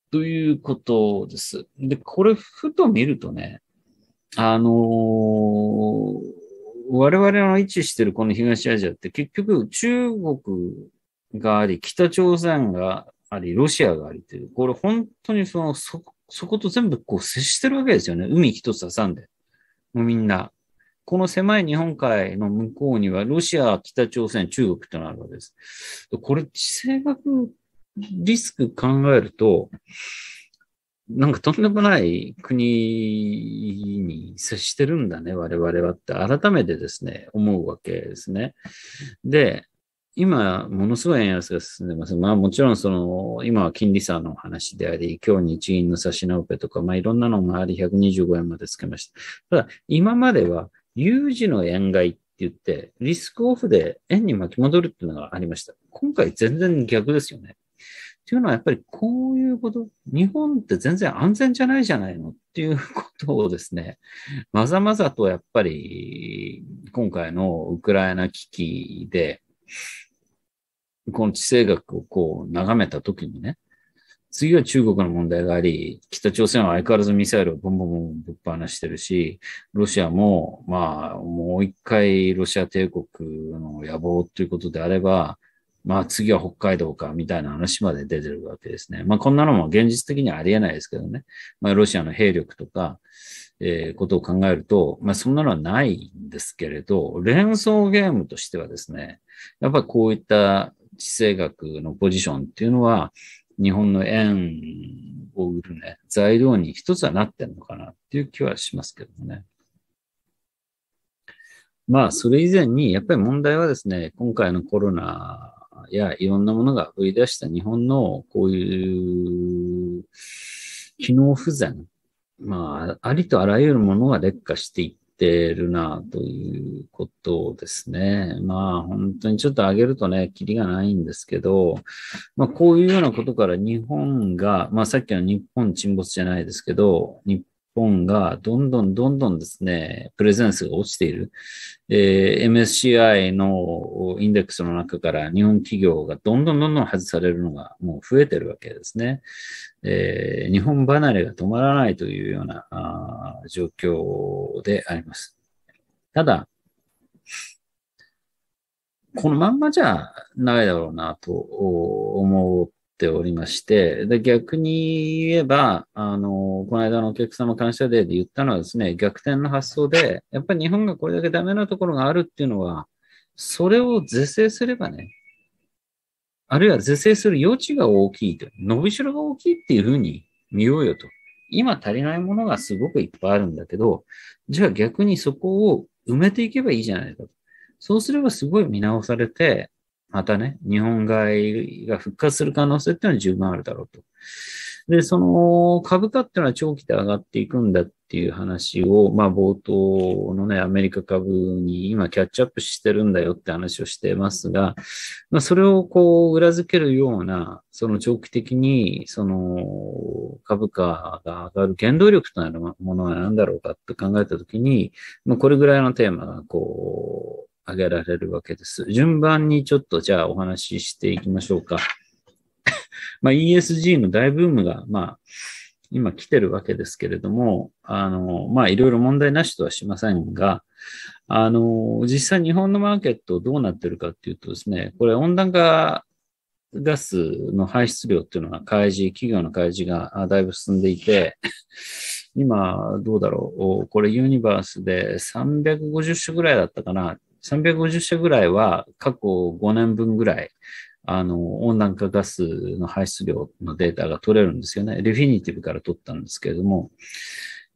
Speaker 1: ということです。で、これふと見るとね、あのー我々の位置してるこの東アジアって結局中国があり、北朝鮮があり、ロシアがありという、これ本当にその、そ、そこと全部こう接してるわけですよね。海一つ挟んで。もうみんな。この狭い日本海の向こうには、ロシア、北朝鮮、中国ってのあるわけです。これ、地政学リスク考えると、なんかとんでもない国に接してるんだね、我々はって改めてですね、思うわけですね。で、今、ものすごい円安が進んでます。まあもちろんその、今は金利差の話であり、今日日銀の差し直べとか、まあいろんなのがあり、125円までつけました。ただ、今までは有事の円買いって言って、リスクオフで円に巻き戻るっていうのがありました。今回全然逆ですよね。というのはやっぱりこういうこと、日本って全然安全じゃないじゃないのっていうことをですね、まざまざとやっぱり今回のウクライナ危機で、この地政学をこう眺めたときにね、次は中国の問題があり、北朝鮮は相変わらずミサイルをボンボンボンぶっ放してるし、ロシアも、まあ、もう一回ロシア帝国の野望ということであれば、まあ次は北海道かみたいな話まで出てるわけですね。まあこんなのも現実的にはありえないですけどね。まあロシアの兵力とか、えー、ことを考えると、まあそんなのはないんですけれど、連想ゲームとしてはですね、やっぱりこういった地政学のポジションっていうのは、日本の円を売るね、材料に一つはなってんのかなっていう気はしますけどね。まあ、それ以前に、やっぱり問題はですね、今回のコロナやいろんなものが売り出した日本のこういう機能不全、まあ、ありとあらゆるものが劣化していってるなということですね。まあ本当にちょっと上げるとね、キリがないんですけど、まあこういうようなことから日本が、まあさっきの日本沈没じゃないですけど、日本がどんどんどんどんですね、プレゼンスが落ちている。えー、MSCI のインデックスの中から日本企業がどんどんどんどん外されるのがもう増えてるわけですね。えー、日本離れが止まらないというようなあ状況であります。ただ、このまんまじゃないだろうなと思っておりまして、で逆に言えば、あの、この間のお客様感謝デーで言ったのはですね、逆転の発想で、やっぱり日本がこれだけダメなところがあるっていうのは、それを是正すればね、あるいは是正する余地が大きいと、伸びしろが大きいっていうふうに見ようよと。今足りないものがすごくいっぱいあるんだけど、じゃあ逆にそこを埋めていけばいいじゃないかと。そうすればすごい見直されて、またね、日本買いが復活する可能性っていうのは十分あるだろうと。で、その株価っていうのは長期で上がっていくんだっていう話を、まあ冒頭のね、アメリカ株に今キャッチアップしてるんだよって話をしてますが、まあそれをこう裏付けるような、その長期的にその株価が上がる原動力となるものは何だろうかって考えたときに、まあこれぐらいのテーマがこう、挙げられるわけです。順番にちょっとじゃあお話ししていきましょうか。まあ、ESG の大ブームが、まあ、今来てるわけですけれども、あの、まあ、いろいろ問題なしとはしませんが、あの、実際日本のマーケットどうなってるかっていうとですね、これ温暖化ガスの排出量っていうのは開示、企業の開示がだいぶ進んでいて、今どうだろう、これユニバースで350種ぐらいだったかな、350社ぐらいは過去5年分ぐらい、あの、温暖化ガスの排出量のデータが取れるんですよね。デフィニティブから取ったんですけれども、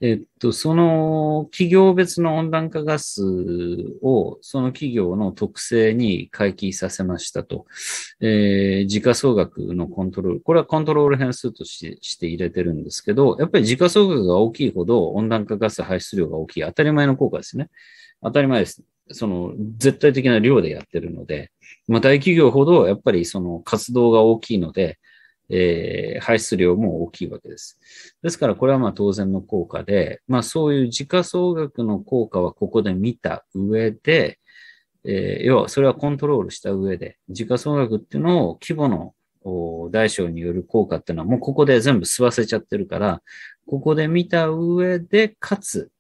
Speaker 1: えっと、その企業別の温暖化ガスをその企業の特性に回帰させましたと。えー、時価総額のコントロール。これはコントロール変数として入れてるんですけど、やっぱり時価総額が大きいほど温暖化ガス排出量が大きい。当たり前の効果ですね。当たり前です。その絶対的な量でやってるので、まあ、大企業ほどやっぱりその活動が大きいので、えー、排出量も大きいわけです。ですからこれはまあ当然の効果で、まあそういう時価総額の効果はここで見た上で、えー、要はそれはコントロールした上で、時価総額っていうのを規模の大小による効果っていうのはもうここで全部吸わせちゃってるから、ここで見た上で、かつ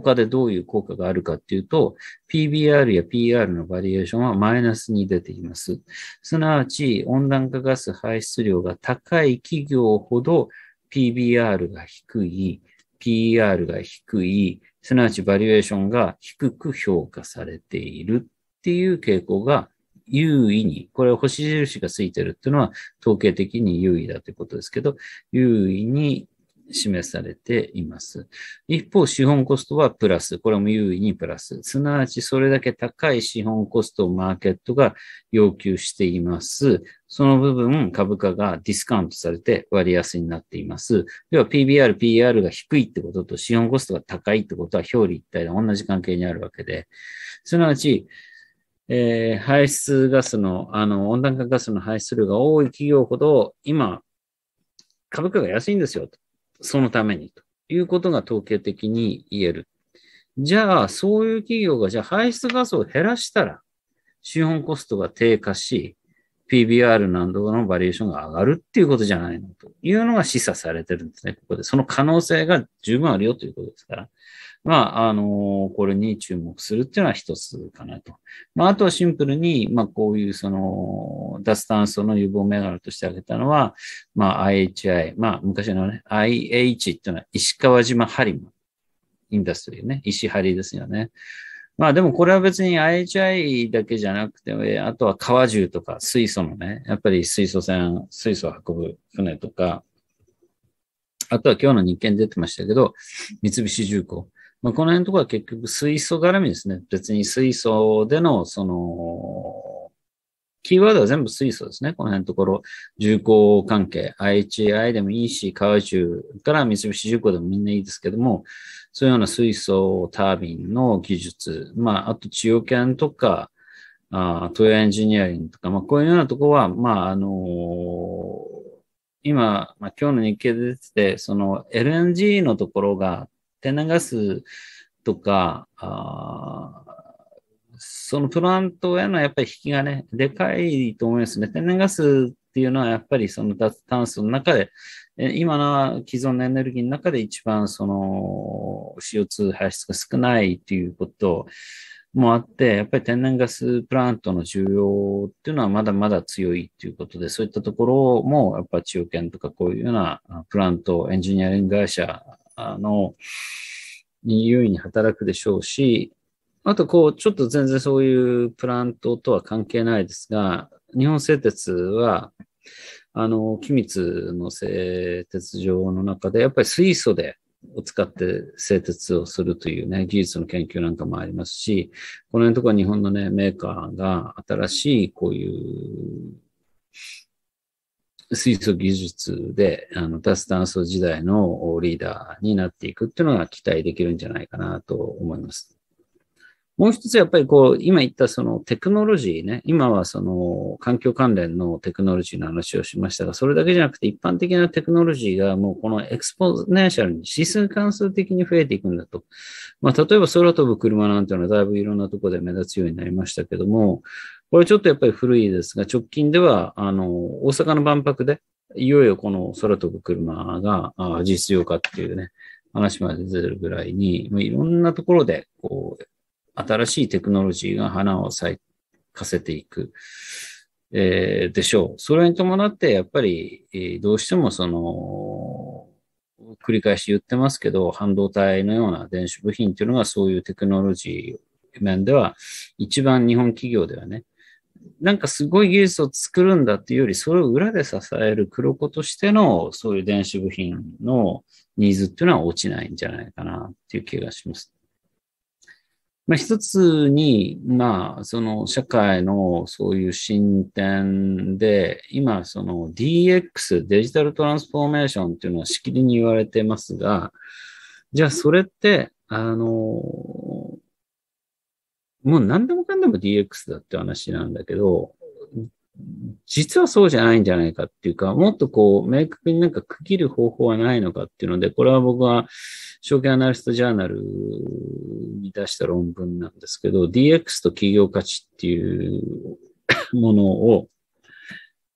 Speaker 1: 他でどういう効果があるかっていうと、PBR や PR のバリエーションはマイナスに出ています。すなわち、温暖化ガス排出量が高い企業ほど PBR が低い、PR が低い、すなわちバリエーションが低く評価されているっていう傾向が優位に、これは星印がついてるっていうのは統計的に優位だということですけど、優位に示されています。一方、資本コストはプラス。これも優位にプラス。すなわち、それだけ高い資本コストをマーケットが要求しています。その部分、株価がディスカウントされて割安になっています。要は PBR、PR が低いってことと資本コストが高いってことは表裏一体で同じ関係にあるわけで、すなわち、えー、排出ガスの、あの、温暖化ガスの排出量が多い企業ほど、今、株価が安いんですよと。そのためにということが統計的に言える。じゃあ、そういう企業が、じゃあ排出ガスを減らしたら、資本コストが低下し、PBR と度のバリエーションが上がるっていうことじゃないのというのが示唆されてるんですね。ここで。その可能性が十分あるよということですから。まあ、あの、これに注目するっていうのは一つかなと。まあ、あとはシンプルに、まあ、こういうその、脱炭素の有望銘柄として挙げたのは、まあ、IHI、まあ、昔のね、IH っていうのは石川島ハリインダストリーね、石張りですよね。まあでもこれは別に IHI だけじゃなくて、あとは川重とか水素のね、やっぱり水素船、水素を運ぶ船とか、あとは今日の日券出てましたけど、三菱重工。まあ、この辺のところは結局水素絡みですね。別に水素での、その、キーワードは全部水素ですね。この辺のところ、重工関係、IHI でもいいし、川中から三菱重工でもみんないいですけども、そういうような水素タービンの技術、まあ、あと千代犬とか、あトヨエンジニアリングとか、まあ、こういうようなところは、まあ、あのー、今、まあ、今日の日経で出てて、その LNG のところが天然ガスとか、そのプラントへのやっぱり引きがね、でかいと思いますね。天然ガスっていうのはやっぱりその脱炭素の中で、今の既存のエネルギーの中で一番その CO2 排出が少ないということもあって、やっぱり天然ガスプラントの需要っていうのはまだまだ強いということで、そういったところもやっぱ中堅とかこういうようなプラント、エンジニアリング会社あの、に優位に働くでしょうし、あと、こう、ちょっと全然そういうプラントとは関係ないですが、日本製鉄は、あの、機密の製鉄場の中で、やっぱり水素で、を使って製鉄をするというね、技術の研究なんかもありますし、この辺とか日本のね、メーカーが新しいこういう水素技術で、あの、脱炭素時代のリーダーになっていくっていうのが期待できるんじゃないかなと思います。もう一つやっぱりこう、今言ったそのテクノロジーね、今はその環境関連のテクノロジーの話をしましたが、それだけじゃなくて一般的なテクノロジーがもうこのエクスポネーシャルに指数関数的に増えていくんだと。まあ、例えば空飛ぶ車なんていうのはだいぶいろんなところで目立つようになりましたけども、これちょっとやっぱり古いですが、直近では、あの、大阪の万博で、いよいよこの空飛ぶ車が実用化っていうね、話まで出てるぐらいに、いろんなところで、こう、新しいテクノロジーが花を咲かせていく、えー、でしょう。それに伴って、やっぱり、えどうしてもその、繰り返し言ってますけど、半導体のような電子部品というのがそういうテクノロジー面では、一番日本企業ではね、なんかすごい技術を作るんだっていうより、それを裏で支える黒子としての、そういう電子部品のニーズっていうのは落ちないんじゃないかなっていう気がします。まあ、一つに、まあ、その社会のそういう進展で、今、その DX、デジタルトランスフォーメーションっていうのはしきりに言われてますが、じゃあそれって、あの、もう何でもかんでも DX だって話なんだけど、実はそうじゃないんじゃないかっていうか、もっとこう、明確になんか区切る方法はないのかっていうので、これは僕は、証券アナリストジャーナルに出した論文なんですけど、DX と企業価値っていうものを、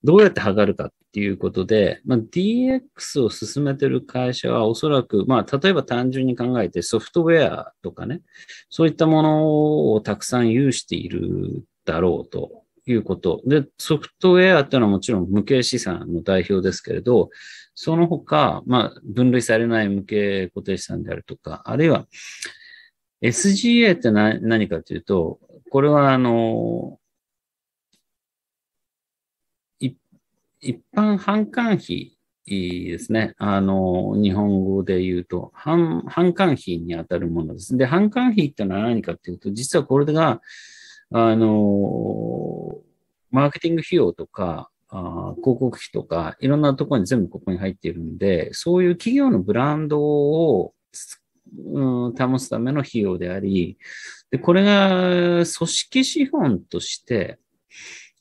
Speaker 1: どうやって測るかっていうことで、まあ、DX を進めてる会社はおそらく、まあ、例えば単純に考えてソフトウェアとかね、そういったものをたくさん有しているだろうということ。で、ソフトウェアっていうのはもちろん無形資産の代表ですけれど、その他、まあ、分類されない無形固定資産であるとか、あるいは SGA って何かというと、これはあの、一般販管費ですね。あの、日本語で言うと、販管費にあたるものです。で、販管費ってのは何かっていうと、実はこれが、あの、マーケティング費用とか、あ広告費とか、いろんなところに全部ここに入っているんで、そういう企業のブランドを、うん、保つための費用であり、で、これが組織資本として、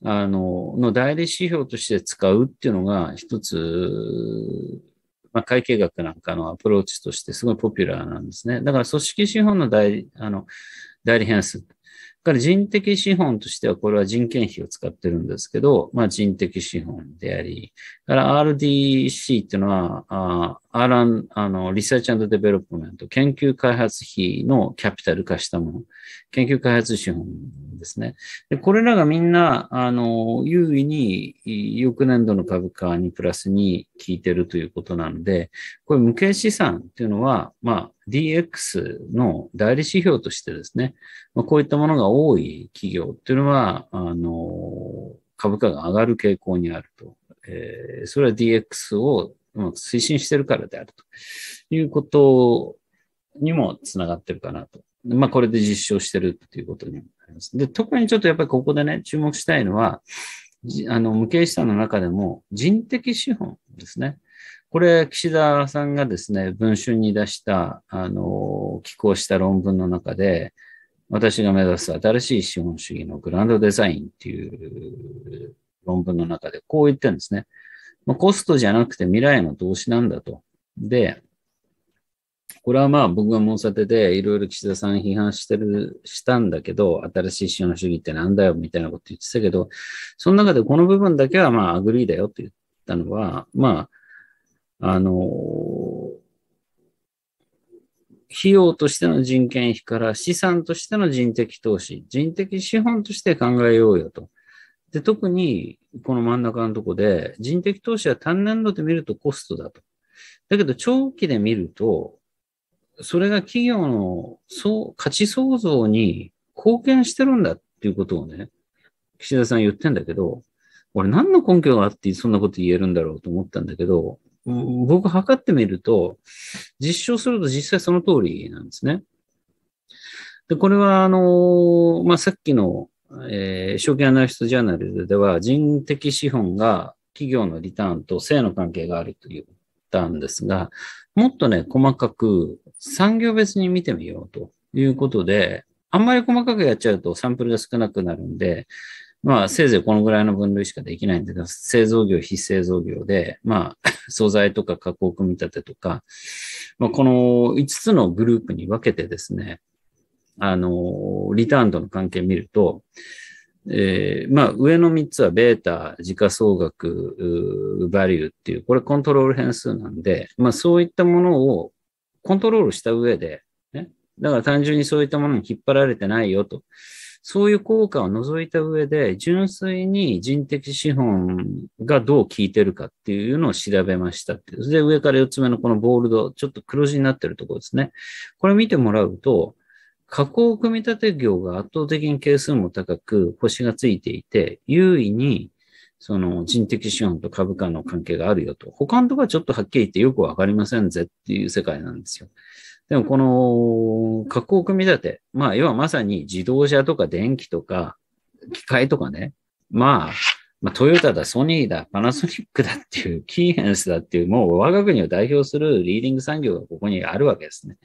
Speaker 1: あの、の代理指標として使うっていうのが一つ、まあ、会計学なんかのアプローチとしてすごいポピュラーなんですね。だから組織資本の代理、あの、代理変数から人的資本としては、これは人件費を使ってるんですけど、まあ人的資本であり、から RDC っていうのは、アラン、あの、リサーチデベロップメント、研究開発費のキャピタル化したもの、研究開発資本ですね。で、これらがみんな、あの、優位に、翌年度の株価にプラスに効いてるということなので、これ無形資産っていうのは、まあ、DX の代理指標としてですね、まあ、こういったものが多い企業っていうのは、あの、株価が上がる傾向にあると。えー、それは DX をもう推進してるからであるということにもつながってるかなと。まあ、これで実証してるっていうことになります。で、特にちょっとやっぱりここでね、注目したいのは、あの、無形資産の中でも人的資本ですね。これ、岸田さんがですね、文春に出した、あの、寄稿した論文の中で、私が目指す新しい資本主義のグランドデザインっていう論文の中でこう言ってるんですね。まあ、コストじゃなくて未来の投資なんだと。で、これはまあ僕が申し立てていろいろ岸田さん批判してる、したんだけど、新しい資本主義ってなんだよみたいなこと言ってたけど、その中でこの部分だけはまあアグリーだよって言ったのは、まあ、あの費用としての人件費から資産としての人的投資、人的資本として考えようよと。で、特に、この真ん中のとこで、人的投資は単年度で見るとコストだと。だけど、長期で見ると、それが企業のそう価値創造に貢献してるんだっていうことをね、岸田さん言ってんだけど、俺何の根拠があってそんなこと言えるんだろうと思ったんだけど、僕測ってみると、実証すると実際その通りなんですね。で、これはあの、まあ、さっきのえー、証券アナリストジャーナルでは人的資本が企業のリターンと性の関係があると言ったんですが、もっとね、細かく産業別に見てみようということで、あんまり細かくやっちゃうとサンプルが少なくなるんで、まあ、せいぜいこのぐらいの分類しかできないんですが、製造業、非製造業で、まあ、素材とか加工組み立てとか、まあ、この5つのグループに分けてですね、あの、リターンとの関係を見ると、えー、まあ、上の3つはベータ、時価総額、バリューっていう、これコントロール変数なんで、まあ、そういったものをコントロールした上で、ね、だから単純にそういったものに引っ張られてないよと。そういう効果を除いた上で、純粋に人的資本がどう効いてるかっていうのを調べましたってで、上から4つ目のこのボールド、ちょっと黒字になってるところですね。これ見てもらうと、加工組み立て業が圧倒的に係数も高く、星がついていて、優位に、その人的資本と株価の関係があるよと。他のとこはちょっとはっきり言ってよくわかりませんぜっていう世界なんですよ。でもこの加工組み立て、まあ要はまさに自動車とか電気とか機械とかね、まあまあ、トヨタだ、ソニーだ、パナソニックだっていう、キーエンスだっていう、もう我が国を代表するリーディング産業がここにあるわけですね。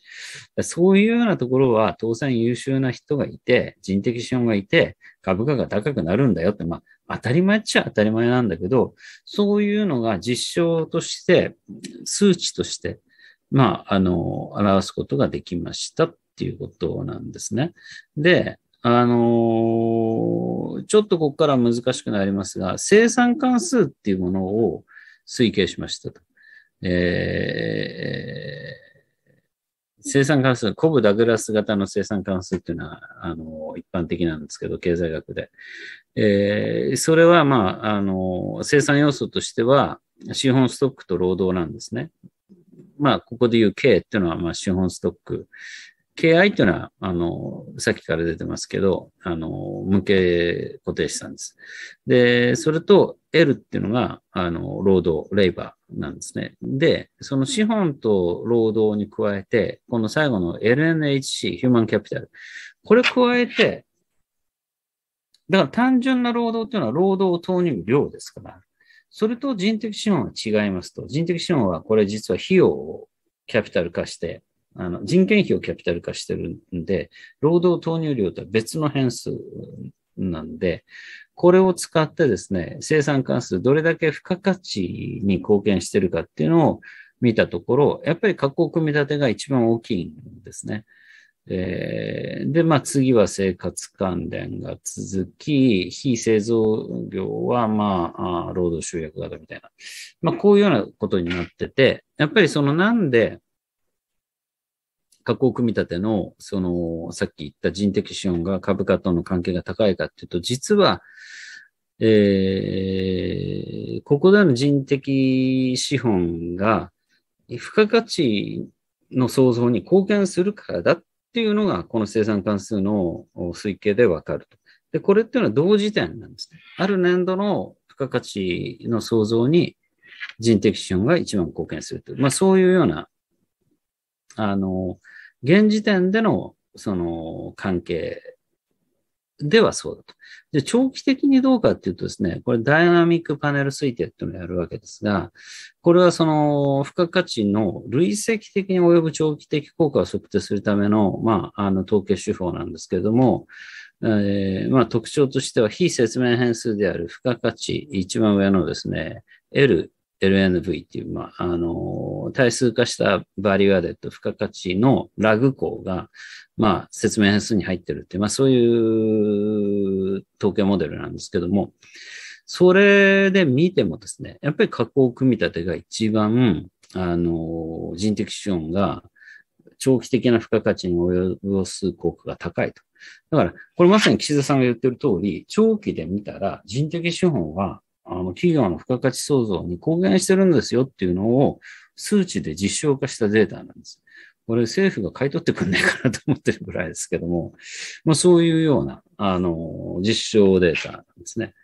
Speaker 1: そういうようなところは、当然優秀な人がいて、人的資本がいて、株価が高くなるんだよって、まあ、当たり前っちゃ当たり前なんだけど、そういうのが実証として、数値として、まあ、あの、表すことができましたっていうことなんですね。で、あのー、ちょっとここから難しくなりますが、生産関数っていうものを推計しましたと。えー、生産関数、コブ・ダグラス型の生産関数っていうのは、あのー、一般的なんですけど、経済学で。えー、それは、まあ、あのー、生産要素としては、資本ストックと労働なんですね。まあ、ここで言う K っていうのは、まあ、資本ストック。敬愛っていうのは、あの、さっきから出てますけど、あの、無形固定資産です。で、それと L っていうのが、あの、労働、レイバーなんですね。で、その資本と労働に加えて、この最後の LNHC、ヒューマンキャピタル。これ加えて、だから単純な労働っていうのは労働を投入量ですから、それと人的資本は違いますと。人的資本はこれ実は費用をキャピタル化して、あの人件費をキャピタル化してるんで、労働投入量とは別の変数なんで、これを使ってですね、生産関数どれだけ付加価値に貢献してるかっていうのを見たところ、やっぱり加工組み立てが一番大きいんですね。えー、で、まあ次は生活関連が続き、非製造業はまあ、あ労働集約型みたいな。まあこういうようなことになってて、やっぱりそのなんで加工組み立ての、その、さっき言った人的資本が株価との関係が高いかっていうと、実は、えー、ここでの人的資本が、付加価値の創造に貢献するからだっていうのが、この生産関数の推計でわかると。で、これっていうのは同時点なんですね。ある年度の付加価値の創造に人的資本が一番貢献するという、まあそういうような、あの、現時点での、その、関係ではそうだと。で、長期的にどうかっていうとですね、これダイナミックパネル推定っていうのをやるわけですが、これはその、付加価値の累積的に及ぶ長期的効果を測定するための、まあ、あの、統計手法なんですけれども、えー、まあ、特徴としては非説明変数である付加価値、一番上のですね、L LNV っていう、まあ、あの、対数化したバリューアデッド、付加価値のラグ項が、まあ、説明変数に入ってるって、まあ、そういう統計モデルなんですけども、それで見てもですね、やっぱり加工組み立てが一番、あの、人的資本が長期的な付加価値に及ぼす効果が高いと。だから、これまさに岸田さんが言ってる通り、長期で見たら人的資本はあの、企業の付加価値創造に貢献してるんですよっていうのを数値で実証化したデータなんです。これ政府が買い取ってくんないかなと思ってるぐらいですけども、まあそういうような、あの、実証データなんですね。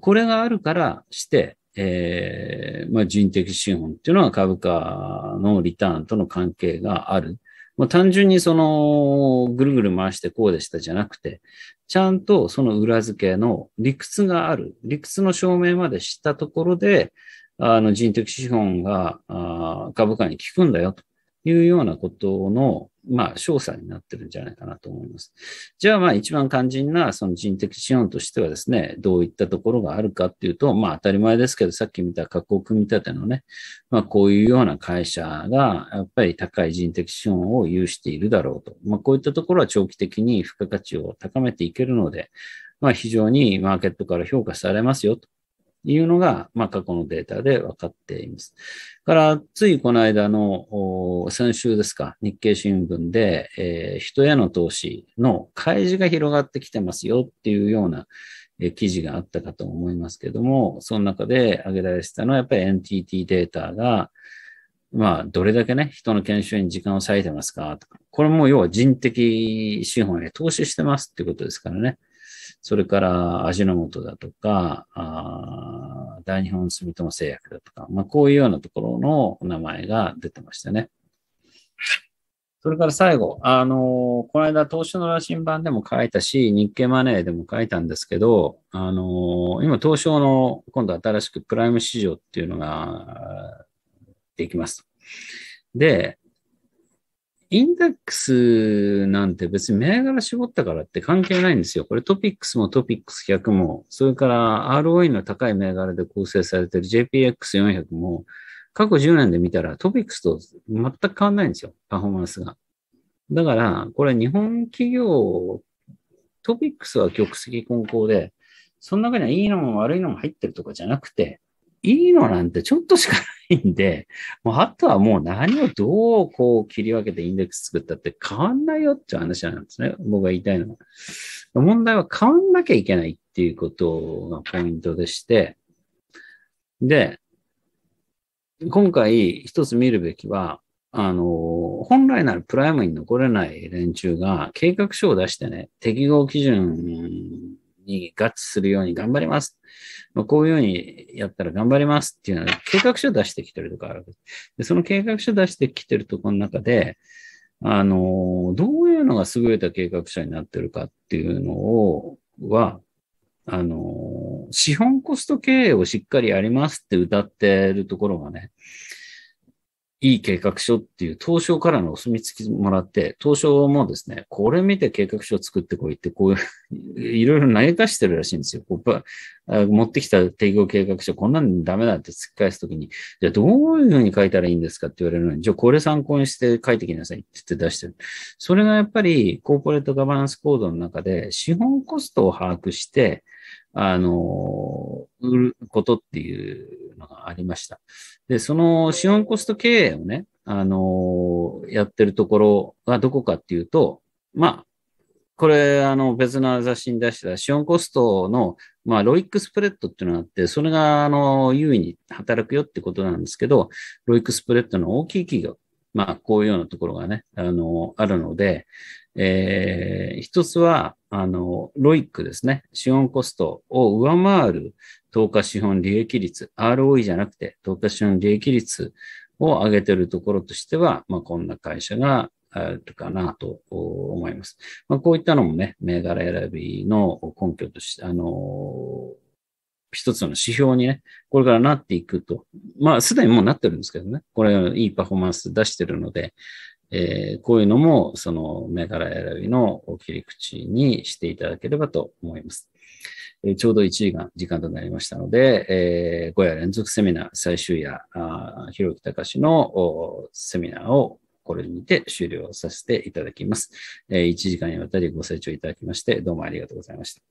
Speaker 1: これがあるからして、えー、まあ人的資本っていうのは株価のリターンとの関係があるまあ、単純にその、ぐるぐる回してこうでしたじゃなくて、ちゃんとその裏付けの理屈がある、理屈の証明までしたところで、あの人的資本があ株価に効くんだよというようなことの、まあ、詳細になってるんじゃないかなと思います。じゃあ、まあ、一番肝心な、その人的資本としてはですね、どういったところがあるかっていうと、まあ、当たり前ですけど、さっき見た加工組み立てのね、まあ、こういうような会社が、やっぱり高い人的資本を有しているだろうと。まあ、こういったところは長期的に付加価値を高めていけるので、まあ、非常にマーケットから評価されますよというのが、まあ、過去のデータで分かっています。から、ついこの間の、先週ですか、日経新聞で、えー、人への投資の開示が広がってきてますよっていうような、えー、記事があったかと思いますけども、その中で挙げられてたのは、やっぱり NTT データが、まあ、どれだけね、人の研修に時間を割いてますかとか、これも要は人的資本へ投資してますっていうことですからね。それから味の素だとか、あ大日本住友製薬だとか、まあ、こういうようなところの名前が出てましたね。それから最後、あのー、この間、東証の羅針盤でも書いたし、日経マネーでも書いたんですけど、あのー、今、東証の今度新しくプライム市場っていうのができます。で、インデックスなんて別に銘柄絞ったからって関係ないんですよ。これトピックスもトピックス100も、それから ROE の高い銘柄で構成されてる JPX400 も、過去10年で見たらトピックスと全く変わんないんですよ。パフォーマンスが。だから、これ日本企業、トピックスは局積混交で、その中にはいいのも悪いのも入ってるとかじゃなくて、いいのなんてちょっとしかないんで、もうあとはもう何をどうこう切り分けてインデックス作ったって変わんないよっていう話なんですね。僕が言いたいのは。問題は変わんなきゃいけないっていうことがポイントでして、で、今回一つ見るべきは、あの、本来ならプライムに残れない連中が計画書を出してね、適合基準に合致するように頑張ります。まあ、こういうようにやったら頑張りますっていうのは計画書を出してきてるとかあるわけです。で、その計画書を出してきてるとこの中で、あの、どういうのが優れた計画書になってるかっていうのを、は、あの、資本コスト経営をしっかりやりますって歌ってるところがね、いい計画書っていう東証からのお墨付きもらって、東証もですね、これ見て計画書を作ってこいって、こう、いろいろ投げ出してるらしいんですよ。こう持ってきた提供計画書、こんなんダメだって突き返すときに、じゃあどういうふうに書いたらいいんですかって言われるのに、じゃあこれ参考にして書いてきなさいって言って出してる。それがやっぱりコーポレートガバナンスコードの中で資本コストを把握して、あの、売ることっていうのがありました。で、その資本コスト経営をね、あの、やってるところはどこかっていうと、まあ、これ、あの、別の雑誌に出した資本コストの、まあ、ロイックスプレッドっていうのがあって、それが、あの、優位に働くよってことなんですけど、ロイックスプレッドの大きい企業、まあ、こういうようなところがね、あの、あるので、えー、一つは、あの、ロイックですね、資本コストを上回る投下資本利益率、ROE じゃなくて、投下資本利益率を上げてるところとしては、まあ、こんな会社があるかなと思います。まあ、こういったのもね、銘柄選びの根拠として、あのー一つの指標にね、これからなっていくと。まあ、すでにもうなってるんですけどね。これ、いいパフォーマンス出してるので、えー、こういうのも、その、銘柄選びの切り口にしていただければと思います。えー、ちょうど1時間、時間となりましたので、えー、5夜連続セミナー最終夜、あひろきたかしのセミナーをこれにて終了させていただきます。えー、1時間にわたりご清聴いただきまして、どうもありがとうございました。